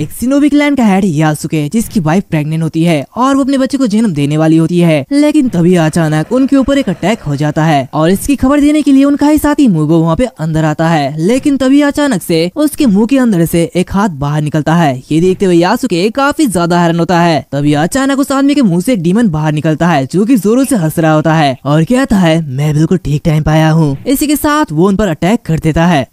एक सिनोबिक लैंड का हेड यासुके जिसकी वाइफ प्रेग्नेंट होती है और वो अपने बच्चे को जन्म देने वाली होती है लेकिन तभी अचानक उनके ऊपर एक अटैक हो जाता है और इसकी खबर देने के लिए उनका ही साथी मुगो वहाँ पे अंदर आता है लेकिन तभी अचानक से उसके मुंह के अंदर से एक हाथ बाहर निकलता है ये देखते हुए यासुके काफी ज्यादा हैरान होता है तभी अचानक उस आदमी के मुँह से एक डीमन बाहर निकलता है जो की जोरों से हंस रहा होता है और कहता है मैं बिल्कुल ठीक टाइम पाया हूँ इसी के साथ वो उन पर अटैक कर देता है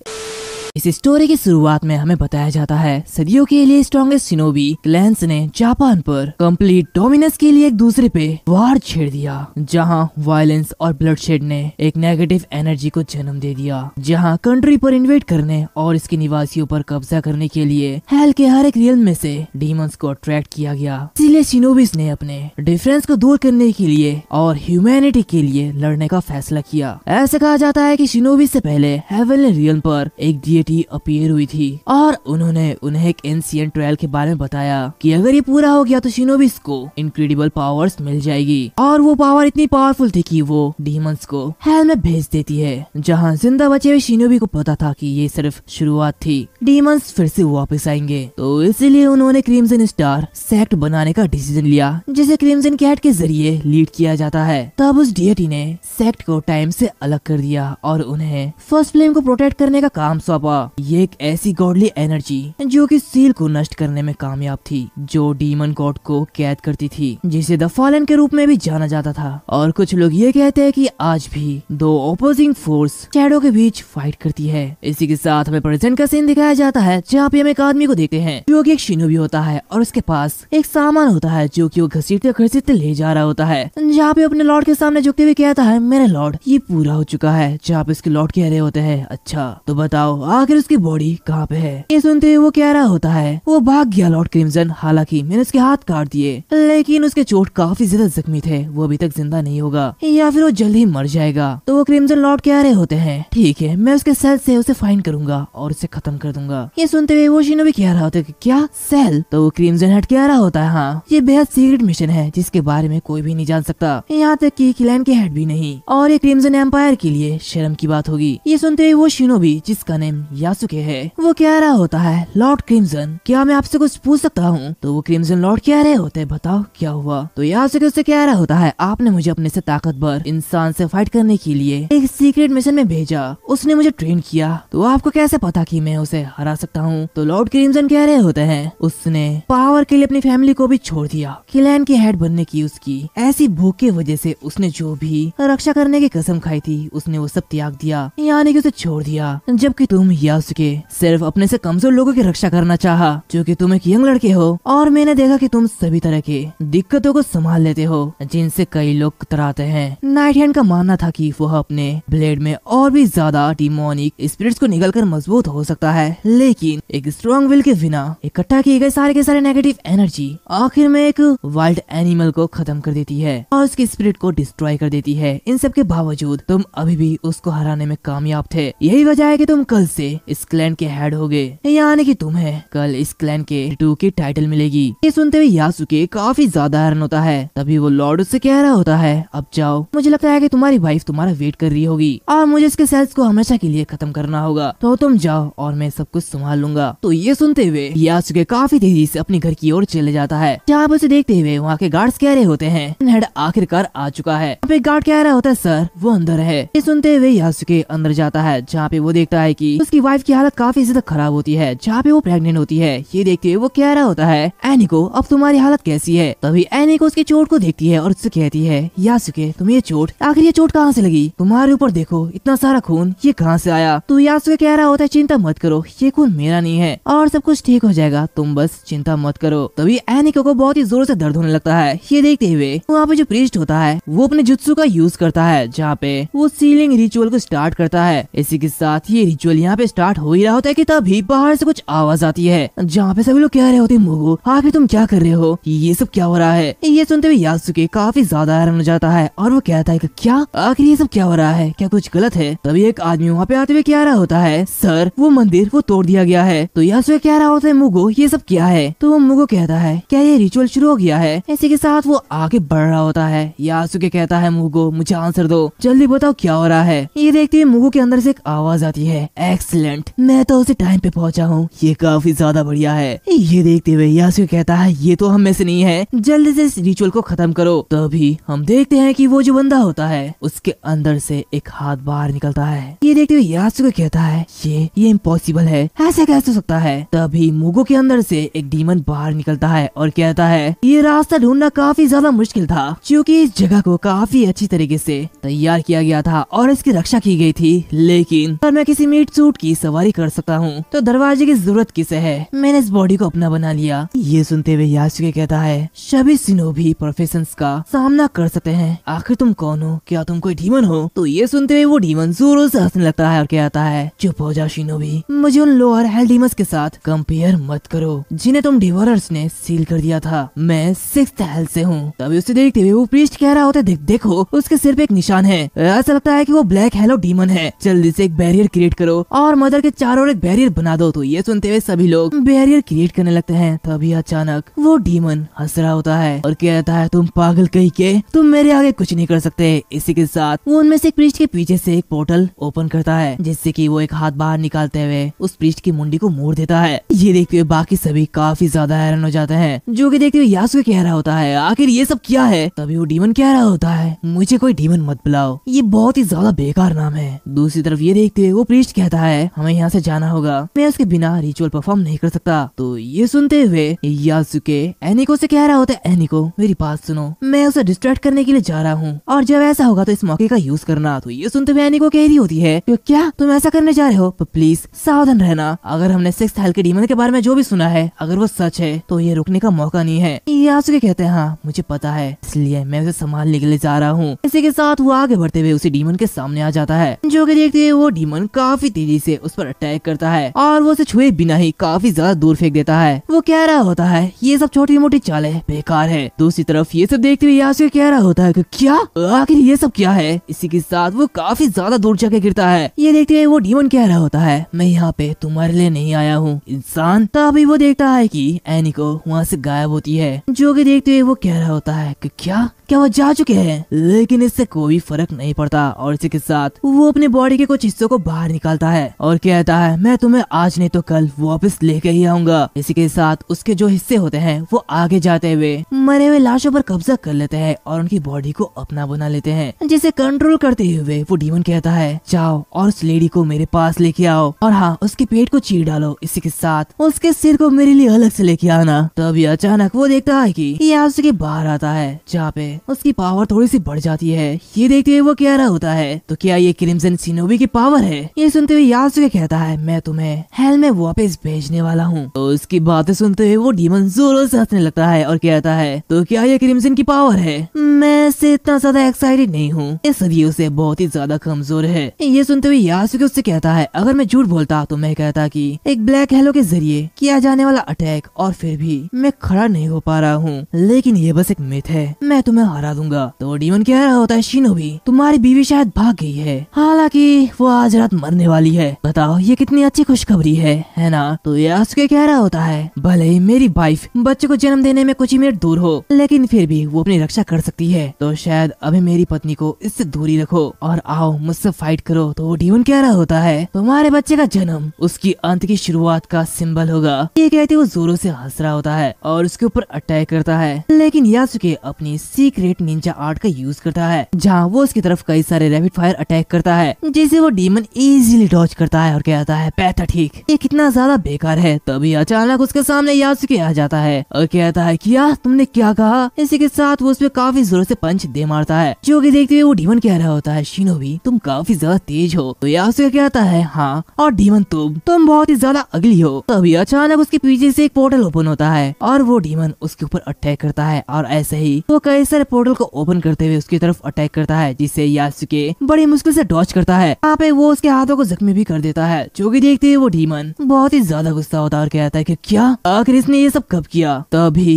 इस स्टोरी की शुरुआत में हमें बताया जाता है सदियों के लिए स्ट्रॉन्गेस्ट सिनोबी क्लेंस ने जापान पर कंप्लीट डोमिनेंस के लिए एक दूसरे पे वार छेड़ दिया जहां वायलेंस और ब्लडशेड ने एक नेगेटिव एनर्जी को जन्म दे दिया जहां कंट्री पर इन्वेट करने और इसके निवासियों पर कब्जा करने के लिए हेल के हर एक रियल में से डीमंस को अट्रैक्ट किया गया इसीलिए सिनोबिस ने अपने डिफरेंस को दूर करने के लिए और ह्यूमैनिटी के लिए लड़ने का फैसला किया ऐसे कहा जाता है की सिनोबिस ऐसी पहले हेवन रियल पर एक डेटी अपीयर हुई थी और उन्होंने उन्हें एक एंसियन ट्रायल के बारे में बताया कि अगर ये पूरा हो गया तो शिनोबिस को इनक्रेडिबल पावर्स मिल जाएगी और वो पावर इतनी पावरफुल थी कि वो डीमंस को हेल में भेज देती है जहाँ जिंदा बचे हुए शिनोबी को पता था कि ये सिर्फ शुरुआत थी डीमंस फिर से वापस आएंगे तो इसीलिए उन्होंने क्रीमजन स्टार सेक्ट बनाने का डिसीजन लिया जिसे क्रिमजन कैट के जरिए लीड किया जाता है तब उस डीएटी ने सेक्ट को टाइम से अलग कर दिया और उन्हें फर्स्ट फ्लेम को प्रोटेक्ट करने का काम सौंपा लावा ये एक ऐसी गॉडली एनर्जी जो कि सील को नष्ट करने में कामयाब थी जो डीमन गॉड को कैद करती थी जिसे द फॉलन के रूप में भी जाना जाता था और कुछ लोग ये कहते हैं कि आज भी दो ओपोजिंग फोर्स चैडो के बीच फाइट करती है इसी के साथ हमें प्रेजेंट का सीन दिखाया जाता है जहाँ पे हम एक आदमी को देखते हैं जो की एक भी होता है और उसके पास एक सामान होता है जो की वो घसीटते घसीटते ले जा रहा होता है जहाँ पे अपने लॉर्ड के सामने झुकते हुए कहता है मेरे लॉर्ड ये पूरा हो चुका है जहाँ पे इसके लॉर्ड कह रहे होते हैं अच्छा तो बताओ आखिर उसकी बॉडी कहाँ पे है ये सुनते हुए वो कह रहा होता है वो भाग गया लॉर्ड क्रिमजन हालांकि मैंने उसके हाथ काट दिए लेकिन उसके चोट काफी ज्यादा जख्मी थे वो अभी तक जिंदा नहीं होगा या फिर वो जल्द ही मर जाएगा तो वो क्रिमजन लॉर्ड कह रहे होते हैं ठीक है मैं उसके सेल से उसे फाइन करूंगा और उसे खत्म कर दूंगा ये सुनते हुए वो शीनो भी कह रहा होता है क्या सेल तो वो क्रिमजन हट कह रहा होता है हाँ ये बेहद सीक्रेट मिशन है जिसके बारे में कोई भी नहीं जान सकता यहाँ तक की क्लैन के हेड भी नहीं और ये क्रिमजन एम्पायर के लिए शर्म की बात होगी ये सुनते हुए वो शीनो भी जिसका नेम यासुके है वो कह रहा होता है लॉर्ड क्रिमजन क्या मैं आपसे कुछ पूछ सकता हूँ तो वो क्रिमजन लॉर्ड कह रहे होते बताओ क्या हुआ तो यासुके उसे कह रहा होता है आपने मुझे अपने से ताकतवर इंसान से फाइट करने के लिए एक सीक्रेट मिशन में भेजा उसने मुझे ट्रेन किया तो आपको कैसे पता की मैं उसे हरा सकता हूँ तो लॉर्ड क्रिमजन कह रहे होते हैं उसने पावर के लिए अपनी फैमिली को भी छोड़ दिया क्लैन की हेड बनने की उसकी ऐसी भूख की वजह से उसने जो भी रक्षा करने की कसम खाई थी उसने वो सब त्याग दिया यानी कि उसे छोड़ दिया जबकि तुम यासुके सिर्फ अपने से कमजोर लोगों की रक्षा करना चाहा क्योंकि तुम एक यंग लड़के हो और मैंने देखा कि तुम सभी तरह के दिक्कतों को संभाल लेते हो जिनसे कई लोग कतराते हैं नाइट हैंड का मानना था कि वह अपने ब्लेड में और भी ज्यादा डिमोनिक स्पिरिट्स को निकल कर मजबूत हो सकता है लेकिन एक स्ट्रॉन्ग विल के बिना इकट्ठा किए गए सारे के सारे नेगेटिव एनर्जी आखिर में एक वाइल्ड एनिमल को खत्म कर देती है और उसकी स्पिरिट को डिस्ट्रॉय कर देती है इन सब के बावजूद तुम अभी भी उसको हराने में कामयाब थे यही वजह है की तुम कल से इस क्लैन के हेड हो गए यानी कि तुम्हें कल इस क्लैन के टू की टाइटल मिलेगी ये सुनते हुए यासुके काफी ज्यादा हैरान होता है तभी वो लॉर्ड उससे कह रहा होता है अब जाओ मुझे लगता है की तुम्हारी वाइफ तुम्हारा वेट कर रही होगी और मुझे इसके सेल्स को हमेशा के लिए खत्म करना होगा तो तुम जाओ और मैं सब कुछ संभाल लूंगा तो ये सुनते हुए यासुके काफी तेजी ऐसी अपने घर की ओर चले जाता है जहाँ उसे देखते हुए वहाँ के गार्ड्स कह रहे होते हैं हेड आखिरकार आ चुका है अब एक गार्ड कह रहा होता है सर वो अंदर है ये सुनते हुए यासुके अंदर जाता है जहाँ पे वो देखता है की उसकी उसकी वाइफ की हालत काफी ज्यादा खराब होती है जहाँ पे वो प्रेगनेंट होती है ये देखते हुए वो कह रहा होता है एनी को अब तुम्हारी हालत कैसी है तभी एनी को उसकी चोट को देखती है और उससे कहती है या सुखे तुम ये चोट आखिर ये चोट कहाँ से लगी तुम्हारे ऊपर देखो इतना सारा खून ये कहाँ से आया तो या कह रहा होता है चिंता मत करो ये खून मेरा नहीं है और सब कुछ ठीक हो जाएगा तुम बस चिंता मत करो तभी एनिको को बहुत ही जोर से दर्द होने लगता है ये देखते हुए वहाँ पे जो प्रीस्ट होता है वो अपने जुत्सु का यूज करता है जहाँ पे वो सीलिंग रिचुअल को स्टार्ट करता है इसी के साथ ये रिचुअल यहाँ पे स्टार्ट हो ही रहा होता है कि तभी बाहर से कुछ आवाज आती है जहाँ पे सभी लोग कह रहे होते मुगो आप तुम क्या कर रहे हो ये सब क्या हो रहा है ये सुनते हुए यासुके काफी ज्यादा हैरान हो जाता है और वो कहता है कि क्या आखिर ये सब क्या हो रहा है क्या कुछ गलत है तभी एक आदमी वहाँ पे आते हुए क्या रहा होता है सर वो मंदिर वो तोड़ दिया गया है तो यासुके कह रहा होता है मुगो ये सब क्या है तो वो मुगो कहता है क्या ये रिचुअल शुरू हो गया है इसी के साथ वो आगे बढ़ रहा होता है यासुके कहता है मुगो मुझे आंसर दो जल्दी बताओ क्या हो रहा है ये देखते हुए मुगो के अंदर से एक आवाज आती है एक्स एक्सलेंट मैं तो उसे टाइम पे पहुंचा हूँ ये काफी ज्यादा बढ़िया है ये देखते हुए यासु कहता है ये तो हम में से नहीं है जल्दी से इस रिचुअल को खत्म करो तभी हम देखते हैं कि वो जो बंदा होता है उसके अंदर से एक हाथ बाहर निकलता है ये देखते हुए यासु कहता है ये ये इम्पोसिबल है ऐसा कैसे हो सकता है तभी मुगो के अंदर से एक डीमन बाहर निकलता है और कहता है ये रास्ता ढूंढना काफी ज्यादा मुश्किल था क्योंकि इस जगह को काफी अच्छी तरीके से तैयार किया गया था और इसकी रक्षा की गई थी लेकिन पर मैं किसी मीट सूट की सवारी कर सकता हूँ तो दरवाजे की जरूरत किसे है मैंने इस बॉडी को अपना बना लिया ये सुनते हुए यासुके कहता है सभी भी प्रोफेशन का सामना कर सकते हैं आखिर तुम कौन हो क्या तुम कोई डीमन हो तो ये सुनते हुए वो डीमन जोरों से हंसने लगता है और कहता है चुप हो सिनो भी मुझे उन लोअर हेल डीमस के साथ कंपेयर मत करो जिन्हें तुम डिवोरर्स ने सील कर दिया था मैं सिक्स हेल से हूँ तभी उसे देखते हुए वो प्रीस्ट कह रहा होता है देखो उसके सिर पे एक निशान है ऐसा लगता है की वो ब्लैक हेलो डीमन है जल्दी से एक बैरियर क्रिएट करो और और मदर के चारों ओर एक बैरियर बना दो तो ये सुनते हुए सभी लोग बैरियर क्रिएट करने लगते हैं तभी अचानक वो डीमन हंस रहा होता है और कहता है तुम पागल कही के तुम मेरे आगे कुछ नहीं कर सकते इसी के साथ वो उनमें से प्रिस्ट के पीछे से एक पोर्टल ओपन करता है जिससे कि वो एक हाथ बाहर निकालते हुए उस प्रिस्ट की मुंडी को मोड़ देता है ये देखते हुए बाकी सभी काफी ज्यादा हैरान हो जाते हैं जो की देखते हुए यासु कह रहा होता है आखिर ये सब क्या है तभी वो डीमन कह रहा होता है मुझे कोई डीमन मत बुलाओ ये बहुत ही ज्यादा बेकार नाम है दूसरी तरफ ये देखते हुए वो प्रिस्ट कहता है है हमें यहाँ से जाना होगा मैं उसके बिना रिचुअल परफॉर्म नहीं कर सकता तो ये सुनते हुए यासुके एनिको से कह रहा होता है एनिको मेरी बात सुनो मैं उसे डिस्ट्रैक्ट करने के लिए जा रहा हूँ और जब ऐसा होगा तो इस मौके का यूज करना तो ये सुनते हुए एनिको कह रही होती है तो क्या तुम ऐसा करने जा रहे हो प्लीज सावधान रहना अगर हमने सिक्स के डीमन के बारे में जो भी सुना है अगर वो सच है तो ये रुकने का मौका नहीं है यासुके कहते हैं हाँ, मुझे पता है इसलिए मैं उसे संभालने के लिए जा रहा हूँ इसी के साथ वो आगे बढ़ते हुए उसी डीमन के सामने आ जाता है जो की देखते हुए वो डीमन काफी तेजी से उस पर अटैक करता है और वो उसे छुए बिना ही काफी ज्यादा दूर फेंक देता है वो कह रहा होता है ये सब छोटी मोटी चाले बेकार है दूसरी तरफ ये सब देखते हुए कह रहा होता है कि क्या आखिर ये सब क्या है इसी के साथ वो काफी ज्यादा दूर जाके गिरता है ये देखते हुए वो डीमन कह रहा होता है मैं यहाँ पे तुम्हारे लिए नहीं आया हूँ इंसान तभी वो देखता है की एनी को वहाँ से गायब होती है जो की देखते हुए वो कह रहा होता है की क्या क्या वो जा चुके हैं लेकिन इससे कोई फर्क नहीं पड़ता और इसी के साथ वो अपने बॉडी के कुछ हिस्सों को बाहर निकालता है और कहता है मैं तुम्हें आज नहीं तो कल वापस लेके ही आऊंगा इसी के साथ उसके जो हिस्से होते हैं वो आगे जाते हुए मरे हुए लाशों पर कब्जा कर लेते हैं और उनकी बॉडी को अपना बना लेते हैं जिसे कंट्रोल करते हुए वो डीमन कहता है जाओ और उस लेडी को मेरे पास लेके आओ और हाँ उसके पेट को चीर डालो इसी के साथ उसके सिर को मेरे लिए अलग से लेके आना तभी अचानक वो देखता है की यासु के बाहर आता है जहाँ पे उसकी पावर थोड़ी सी बढ़ जाती है ये देखते हुए वो कह रहा होता है तो क्या ये क्रिमजन सिनोवी की पावर है ये सुनते हुए याद सासुके कहता है मैं तुम्हें हेल में वापस भेजने वाला हूँ तो उसकी बातें सुनते हुए वो डीमन जोरों से हंसने लगता है और कहता है तो क्या ये क्रिमसन की पावर है मैं इससे इतना ज्यादा एक्साइटेड नहीं हूँ इसलिए उसे बहुत ही ज्यादा कमजोर है ये सुनते हुए यासुके उससे कहता है अगर मैं झूठ बोलता तो मैं कहता की एक ब्लैक हेलो के जरिए किया जाने वाला अटैक और फिर भी मैं खड़ा नहीं हो पा रहा हूँ लेकिन ये बस एक मिथ है मैं तुम्हें हरा दूंगा तो डीमन कह रहा होता है शीनो भी तुम्हारी बीवी शायद भाग गई है हालांकि वो आज रात मरने वाली है बताओ ये कितनी अच्छी खुशखबरी है है ना तो ये के कह रहा होता है भले ही मेरी वाइफ बच्चे को जन्म देने में कुछ ही मिनट दूर हो लेकिन फिर भी वो अपनी रक्षा कर सकती है तो शायद अभी मेरी पत्नी को इससे दूरी रखो और आओ मुझसे फाइट करो तो वो डीवन कह रहा होता है तुम्हारे बच्चे का जन्म उसकी अंत की शुरुआत का सिंबल होगा ये कहते वो जोरों से हंस रहा होता है और उसके ऊपर अटैक करता है लेकिन यासुके अपनी सीक्रेट निंजा आर्ट का यूज करता है जहाँ वो उसकी तरफ कई सारे रेपिड फायर अटैक करता है जिसे वो डीमन इजिली डॉच करता करता है और कहता है बेहतर ठीक ये कितना ज्यादा बेकार है तभी अचानक उसके सामने यासुके आ जाता है और कहता है क्या तुमने क्या कहा इसी के साथ वो उसमें काफी जोर से पंच दे मारता है जो की देखते हुए वो डीमन कह रहा होता है शीनो तुम काफी ज्यादा तेज हो तो यासुकी कहता है हाँ और डीमन तुम तुम बहुत ही ज्यादा अगली हो तभी अचानक उसके पीछे से एक पोर्टल ओपन होता है और वो डीमन उसके ऊपर अटैक करता है और ऐसे ही वो कई सारे पोर्टल को ओपन करते हुए उसकी तरफ अटैक करता है जिससे यासुके बड़ी मुश्किल से डॉच करता है यहाँ पे वो उसके हाथों को जख्मी भी कर देता है जो की देखते है वो डीमन बहुत ही ज्यादा गुस्सा होता और कहता है की क्या आखिर इसने ये सब कब किया तभी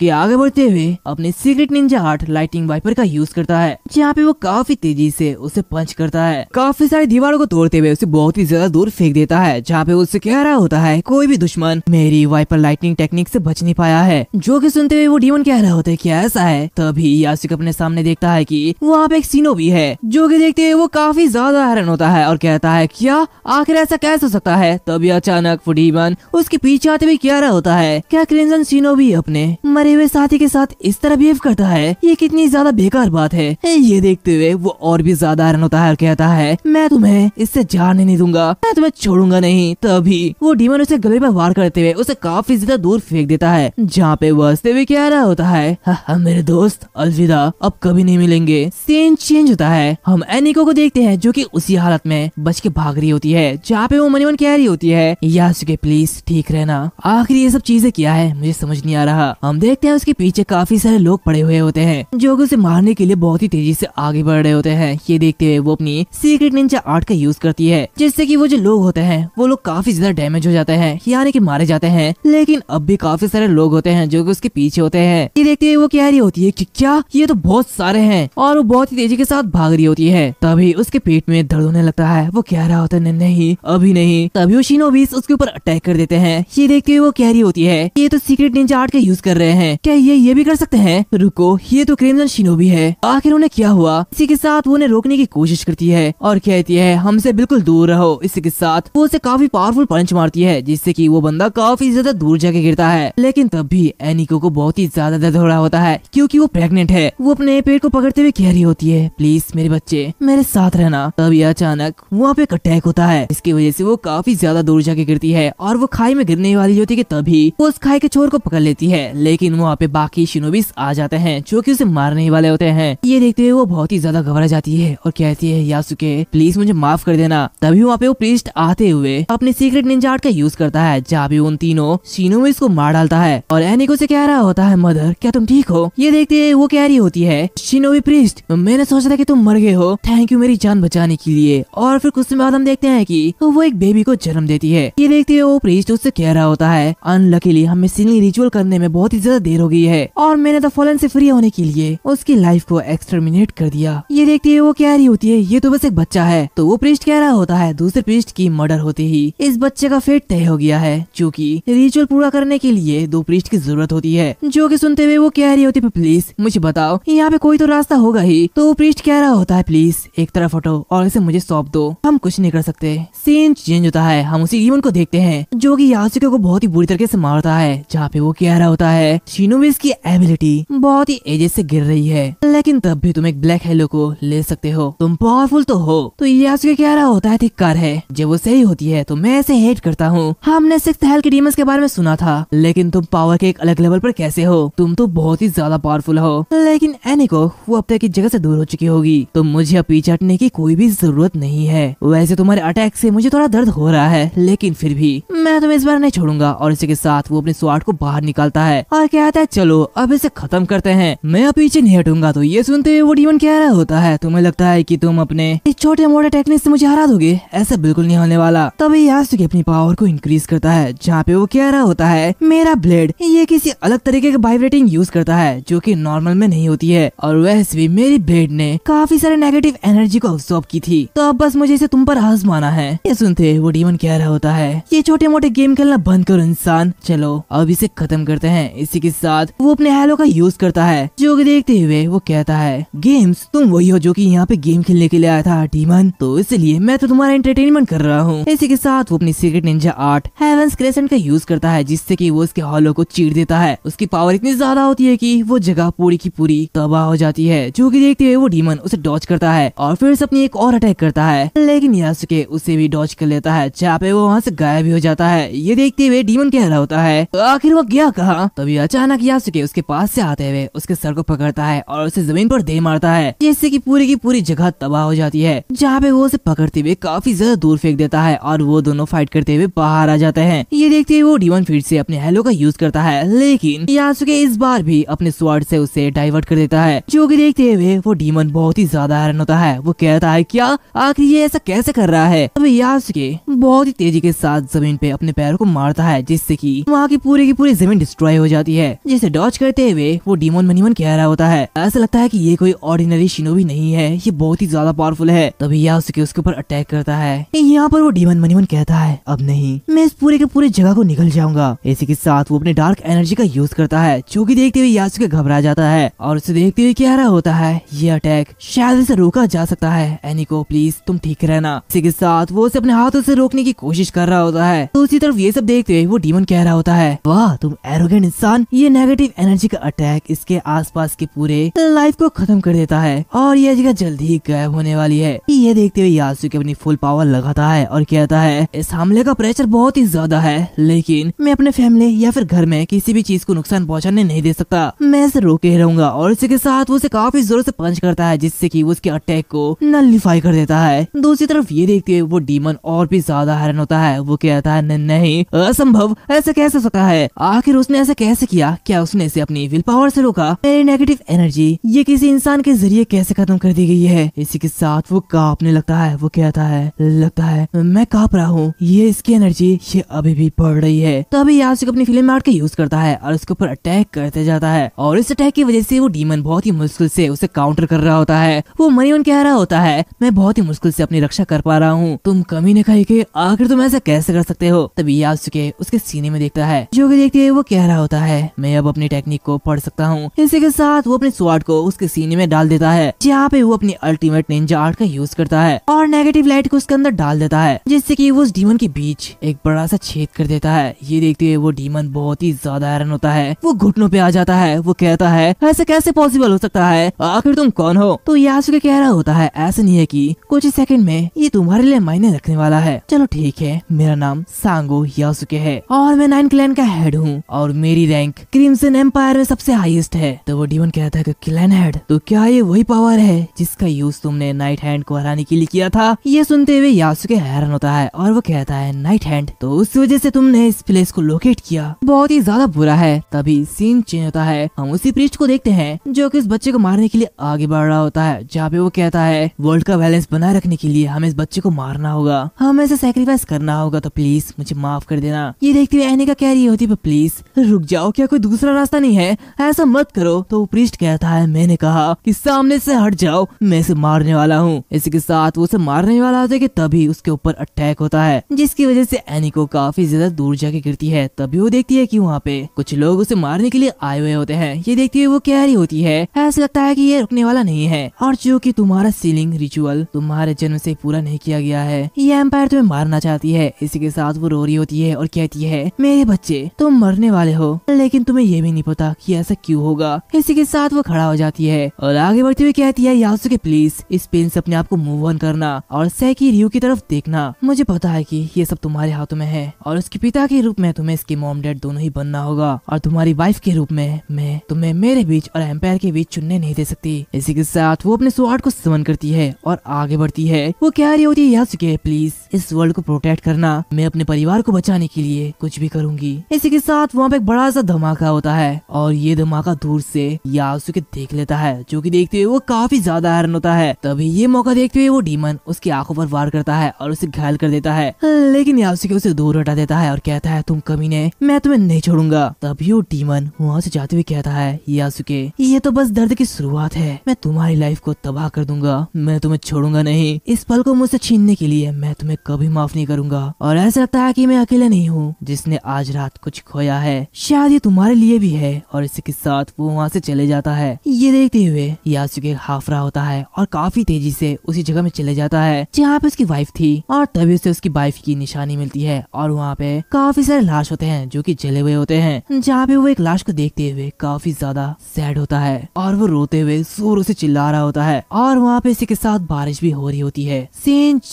के आगे बढ़ते हुए अपने secret ninja art lighting viper का यूज करता है जहाँ पे वो काफी तेजी से उसे पंच करता है काफी सारी दीवारों को तोड़ते हुए उसे बहुत ही ज्यादा दूर फेंक देता है जहाँ पे उससे कह रहा होता है कोई भी दुश्मन मेरी वाइपर लाइटिंग टेक्निक से बच नहीं पाया है जो कि सुनते हुए वो डीमन कह रहा होता है कि ऐसा है तभी यासिक अपने सामने देखता है की वहाँ पे एक सीनो भी है जो की देखते हुए वो काफी ज्यादा हैरान होता है और कहता है क्या आखिर ऐसा कैसे हो सकता है तभी अचानक फुडीमन उसके पीछे आते हुए क्या रहा होता है क्या क्रिंजन सीनो भी अपने मरे हुए साथी के साथ इस तरह बिहेव करता है ये कितनी ज्यादा बेकार बात है ये देखते हुए वो और भी ज्यादा हरण होता है और कहता है मैं तुम्हें इससे जाने नहीं दूंगा मैं तुम्हें छोड़ूंगा नहीं तभी वो डीमन उसे गले पर वार करते हुए उसे काफी ज्यादा दूर फेंक देता है जहाँ पे वो हंसते हुए क्या रहा होता है मेरे दोस्त अलविदा अब कभी नहीं मिलेंगे सीन चेंज होता है हम एनिको को देखते हैं जो की उसी हालत में बच के भाग रही होती होती है जहाँ पे वो मनी मन कह रही होती है यासुके प्लीज ठीक रहना आखिर ये सब चीजें क्या है मुझे समझ नहीं आ रहा हम देखते हैं उसके पीछे काफी सारे लोग पड़े हुए होते हैं जो उसे मारने के लिए बहुत ही तेजी से आगे बढ़ रहे होते हैं ये देखते हुए वो अपनी सीक्रेट निंजा आर्ट का यूज करती है जिससे की वो जो लोग होते हैं वो लोग काफी ज्यादा डैमेज हो जाते हैं यानी की मारे जाते हैं लेकिन अब भी काफी सारे लोग होते हैं जो की उसके पीछे होते हैं ये देखते हुए वो कह रही होती है की क्या ये तो बहुत सारे है और वो बहुत ही तेजी के साथ भाग रही होती है तभी उसके पेट में दर्द होने लगता है वो कह रहा होता है नहीं अभी नहीं तभी शीनो बीस उसके ऊपर अटैक कर देते हैं ये देखते हुए वो कह रही होती है ये तो सीक्रेट निंजा आर्ट का यूज कर रहे हैं क्या ये ये भी कर सकते हैं रुको ये तो क्रिमिनल भी है आखिर उन्हें क्या हुआ इसी के साथ वो उन्हें रोकने की कोशिश करती है और कहती है हमसे बिल्कुल दूर रहो इसी के साथ वो उसे काफी पावरफुल पंच मारती है जिससे की वो बंदा काफी ज्यादा दूर जाके गिरता है लेकिन तब भी एनिको को बहुत ही ज्यादा दर्द हो रहा होता है क्यूँकी वो प्रेगनेंट है वो अपने पेड़ को पकड़ते हुए कह रही होती है प्लीज मेरे बच्चे मेरे साथ रहना तभी अचानक वहाँ पे अटैक होता है है इसकी वजह से वो काफी ज्यादा दूर जाके गिरती है और वो खाई में गिरने वाली होती है तभी वो उस खाई के चोर को पकड़ लेती है लेकिन वहाँ पे बाकी शिनोबिस आ जाते हैं जो की उसे मारने वाले होते हैं ये देखते हुए वो बहुत ही ज्यादा घबरा जाती है और कहती है यासुके प्लीज मुझे माफ कर देना तभी वहाँ पे वो प्रीस्ट आते हुए अपने सीक्रेट निंजा का यूज करता है जहाँ भी उन तीनों शिनोबिस को मार डालता है और एनिको से कह रहा होता है मदर क्या तुम ठीक हो ये देखते हुए वो कह रही होती है शिनोवी प्रीस्ट मैंने सोचा था की तुम मर गए हो थैंक यू मेरी जान बचाने के लिए और फिर कुछ समय बाद हम देखते हैं है कि तो वो एक बेबी को जन्म देती है ये देखते हुए वो प्रीस्ट उससे कह रहा होता है अनलकीली हमें सीलिंग रिचुअल करने में बहुत ही ज्यादा देर हो गई है और मैंने तो फॉलन से फ्री होने के लिए उसकी लाइफ को एक्सटर्मिनेट कर दिया ये देखते हुए वो कह रही होती है ये तो बस एक बच्चा है तो वो प्रीस्ट कह रहा होता है दूसरे प्रीस्ट की मर्डर होते ही इस बच्चे का फेट तय हो गया है क्यूँकी रिचुअल पूरा करने के लिए दो प्रीस्ट की जरूरत होती है जो की सुनते हुए वो कह रही होती है प्लीज मुझे बताओ यहाँ पे कोई तो रास्ता होगा ही तो वो प्रीस्ट कह रहा होता है प्लीज एक तरफ हटो और इसे मुझे सौंप दो हम कुछ नहीं कर सकते से सीन चेंज होता है हम उसी इवन को देखते हैं जो कि यासुके को बहुत ही बुरी तरीके से मारता है जहाँ पे वो कह रहा होता है शिनोबिस की एबिलिटी बहुत ही एजेस से गिर रही है लेकिन तब भी तुम एक ब्लैक हेलो को ले सकते हो तुम पावरफुल तो हो तो यासुके कह रहा होता है धिक्कार तो है जब वो सही होती है तो मैं ऐसे हेट करता हूँ हमने सिक्स हेल के डीमंस के बारे में सुना था लेकिन तुम पावर के एक अलग लेवल पर कैसे हो तुम तो बहुत ही ज्यादा पावरफुल हो लेकिन एनी को वो अब तक की जगह से दूर हो चुकी होगी तो मुझे अब पीछे हटने की कोई भी जरूरत नहीं है वैसे तुम्हारे अटैक अटैक से मुझे थोड़ा दर्द हो रहा है लेकिन फिर भी मैं तुम्हें इस बार नहीं छोड़ूंगा और इसी के साथ वो अपने स्वाट को बाहर निकालता है और कहता है चलो अब इसे खत्म करते हैं मैं पीछे नहीं हटूंगा तो ये सुनते हुए वो डीमन कह रहा होता है तुम्हें लगता है की तुम अपने इस छोटे मोटे टेक्निक ऐसी मुझे हरा दोगे ऐसा बिल्कुल नहीं होने वाला तभी यासुकी अपनी पावर को इंक्रीज करता है जहाँ पे वो कह रहा होता है मेरा ब्लेड ये किसी अलग तरीके का वाइब्रेटिंग यूज करता है जो की नॉर्मल में नहीं होती है और वैसे भी मेरी ब्लेड ने काफी सारे नेगेटिव एनर्जी को अब्सॉर्ब की थी तो अब बस मुझे इसे तुम पर आजमाना करना है ये सुनते हुए वो डीमन कह रहा होता है ये छोटे मोटे गेम खेलना बंद करो इंसान चलो अब इसे खत्म करते हैं इसी के साथ वो अपने हेलो का यूज करता है जो की देखते हुए वो कहता है गेम्स तुम वही हो जो की यहाँ पे गेम खेलने के लिए आया था डीमन तो इसलिए मैं तो तुम्हारा एंटरटेनमेंट कर रहा हूँ इसी के साथ वो अपनी secret ninja art heaven crescent का यूज करता है जिससे की वो उसके हॉलो को चीर देता है उसकी पावर इतनी ज्यादा होती है की वो जगह पूरी की पूरी तबाह हो जाती है जो की देखते हुए वो डीमन उसे डॉच करता है और फिर से अपनी एक और अटैक करता है लेकिन यासुके उसे भी डॉच कर लेता है चापे वो वहाँ से गायब भी हो जाता है ये देखते हुए डीमन कह रहा होता है आखिर वो गया कहा तभी अचानक यासुके उसके पास से आते हुए उसके सर को पकड़ता है और उसे जमीन पर दे मारता है जिससे की पूरी की पूरी जगह तबाह हो जाती है जहाँ पे वो उसे पकड़ते हुए काफी ज्यादा दूर फेंक देता है और वो दोनों फाइट करते हुए बाहर आ जाते हैं ये देखते हुए वो डीमन फिर से अपने हेलो का यूज करता है लेकिन यासुके इस बार भी अपने स्वाड से उसे डाइवर्ट कर देता है जो की देखते हुए वो डीमन बहुत ही ज्यादा हैरान होता है वो कहता है क्या आखिर ये ऐसा कैसे कर रहा है अब यास के बहुत ही तेजी के साथ जमीन पे अपने पैर को मारता है जिससे कि वहाँ की पूरी की पूरी जमीन डिस्ट्रॉय हो जाती है जिसे डॉच करते हुए वो डीमोन मनीमन कह रहा होता है ऐसा लगता है की ये कोई ऑर्डिनरी भी नहीं है ये बहुत ही ज्यादा पावरफुल है तभी यास के उसके ऊपर अटैक करता है यहाँ पर वो डीमन मनीमन कहता है अब नहीं मैं इस पूरे के पूरे जगह को निकल जाऊंगा इसी के साथ वो अपने डार्क एनर्जी का यूज करता है जो की देखते हुए के घबरा जाता है और उसे देखते हुए कह रहा होता है ये अटैक शायद इसे रोका जा सकता है एनी को प्लीज तुम ठीक रहना इसी के साथ साथ वो उसे अपने हाथों से रोकने की कोशिश कर रहा होता है तो उसी तरफ ये सब देखते हुए वो डीमन कह रहा होता है वाह तुम एरोगेंट इंसान ये नेगेटिव एनर्जी का अटैक इसके आसपास के पूरे लाइफ को खत्म कर देता है और यह जगह जल्द ही गायब होने वाली है ये देखते हुए यासु की अपनी फुल पावर लगाता है और कहता है इस हमले का प्रेशर बहुत ही ज्यादा है लेकिन मैं अपने फैमिली या फिर घर में किसी भी चीज को नुकसान पहुँचाने नहीं दे सकता मैं इसे रोके रहूंगा और इसी के साथ वो उसे काफी जोर से पंच करता है जिससे की उसके अटैक को नलिफाई कर देता है दूसरी तरफ ये देखते हुए से वो डीमन और भी ज्यादा हैरान होता है वो कहता है नहीं असंभव ऐसे कैसे सका है आखिर उसने ऐसे कैसे किया क्या उसने इसे अपनी विल पावर से रोका मेरी नेगेटिव एनर्जी ये किसी इंसान के जरिए कैसे खत्म कर दी गई है इसी के साथ वो कांपने लगता है वो कहता है लगता है मैं कांप रहा हूँ ये इसकी एनर्जी ये अभी भी बढ़ रही है तभी यासिक अपनी फिल्म आर्ट का यूज करता है और उसके ऊपर अटैक करते जाता है और इस अटैक की वजह से वो डीमन बहुत ही मुश्किल से उसे काउंटर कर रहा होता है वो मरीवन कह रहा होता है मैं बहुत ही मुश्किल से अपनी रक्षा कर पा रहा हूँ हूँ तुम कमी ने कही के आखिर तुम ऐसा कैसे कर सकते हो तभी यासुके उसके सीने में देखता है जो की देखते है वो कह रहा होता है मैं अब अपनी टेक्निक को पढ़ सकता हूँ इसी के साथ वो अपने स्वाड को उसके सीने में डाल देता है जहाँ पे वो अपनी अल्टीमेट निंजा आर्ट का यूज करता है और नेगेटिव लाइट को उसके अंदर डाल देता है जिससे की वो उस डीमन के बीच एक बड़ा सा छेद कर देता है ये देखते हुए वो डीमन बहुत ही ज्यादा हैरान होता है वो घुटनों पे आ जाता है वो कहता है ऐसे कैसे पॉसिबल हो सकता है आखिर तुम कौन हो तो यासुके कह रहा होता है ऐसा नहीं है की कुछ सेकंड में ये तुम्हारे लिए बड़े मायने रखने वाला है चलो ठीक है मेरा नाम सांगो यासुके है और मैं नाइन क्लैन का हेड हूँ और मेरी रैंक क्रिमसन एम्पायर में सबसे हाईएस्ट है तो वो डीवन कहता है कि क्लैन हेड तो क्या ये वही पावर है जिसका यूज तुमने नाइट हैंड को हराने के लिए किया था ये सुनते हुए यासुके हैरान होता है और वो कहता है नाइट हैंड तो उस वजह से तुमने इस प्लेस को लोकेट किया बहुत ही ज्यादा बुरा है तभी सीन चेंज होता है हम उसी प्रीस्ट को देखते हैं जो कि इस बच्चे को मारने के लिए आगे बढ़ रहा होता है जहाँ पे वो कहता है वर्ल्ड का बैलेंस बनाए रखने के लिए हमें इस बच्चे को मार मारना होगा हमें इसे सेक्रीफाइस करना होगा तो प्लीज मुझे माफ कर देना ये देखते हुए एनी का कह रही होती प्लीज रुक जाओ क्या कोई दूसरा रास्ता नहीं है ऐसा मत करो तो पृष्ठ कहता है मैंने कहा कि सामने से हट जाओ मैं इसे मारने वाला हूँ इसी के साथ वो उसे मारने वाला होता है की तभी उसके ऊपर अटैक होता है जिसकी वजह से एनी को काफी ज्यादा दूर जाके गिरती है तभी वो देखती है की वहाँ पे कुछ लोग उसे मारने के लिए आए हुए होते हैं ये देखते हुए वो कह रही होती है ऐसा लगता है की ये रुकने वाला नहीं है और जो की तुम्हारा सीलिंग रिचुअल तुम्हारे जन्म ऐसी पूरा नहीं किया गया गया है ये एम्पायर तुम्हें मारना चाहती है इसी के साथ वो रो रही होती है और कहती है मेरे बच्चे तुम मरने वाले हो लेकिन तुम्हें ये भी नहीं पता कि ऐसा क्यों होगा इसी के साथ वो खड़ा हो जाती है और आगे बढ़ते हुए कहती है के प्लीज इस पेन से अपने आप को मूव ऑन करना और सैकी रियो की तरफ देखना मुझे पता है की ये सब तुम्हारे हाथों में है और उसके पिता के रूप में तुम्हें इसके मोम डैड दोनों ही बनना होगा और तुम्हारी वाइफ के रूप में मैं तुम्हें मेरे बीच और एम्पायर के बीच चुनने नहीं दे सकती इसी के साथ वो अपने स्वाट को समन करती है और आगे बढ़ती है वो कह रही होती है चुके हैं प्लीज इस वर्ल्ड को प्रोटेक्ट करना मैं अपने परिवार को बचाने के लिए कुछ भी करूंगी इसी के साथ वहाँ पे एक बड़ा सा धमाका होता है और ये धमाका दूर से यासु के देख लेता है जो की देखते हुए वो काफी ज्यादा हैरान होता है तभी ये मौका देखते हुए वो डीमन उसकी आंखों पर वार करता है और उसे घायल कर देता है लेकिन यासुके उसे दूर हटा देता है और कहता है तुम कमी ने मैं तुम्हें नहीं छोड़ूंगा तभी वो डीमन वहाँ से जाते हुए कहता है यासुके ये तो बस दर्द की शुरुआत है मैं तुम्हारी लाइफ को तबाह कर दूंगा मैं तुम्हें छोड़ूंगा नहीं इस पल को मुझसे छीनने के लिए मैं तुम्हें कभी माफ नहीं करूंगा और ऐसा लगता है कि मैं अकेला नहीं हूँ जिसने आज रात कुछ खोया है शायद ये तुम्हारे लिए भी है और इसी के साथ वो वहाँ से चले जाता है ये देखते हुए यासुके हाफरा होता है और काफी तेजी से उसी जगह में चले जाता है जहाँ पे उसकी वाइफ थी और तभी उसे उसकी वाइफ की निशानी मिलती है और वहाँ पे काफी सारे लाश होते हैं जो की जले हुए होते हैं जहाँ पे वो एक लाश को देखते हुए काफी ज्यादा सैड होता है और वो रोते हुए जोरों से चिल्ला रहा होता है और वहाँ पे इसी के साथ बारिश भी हो रही होती है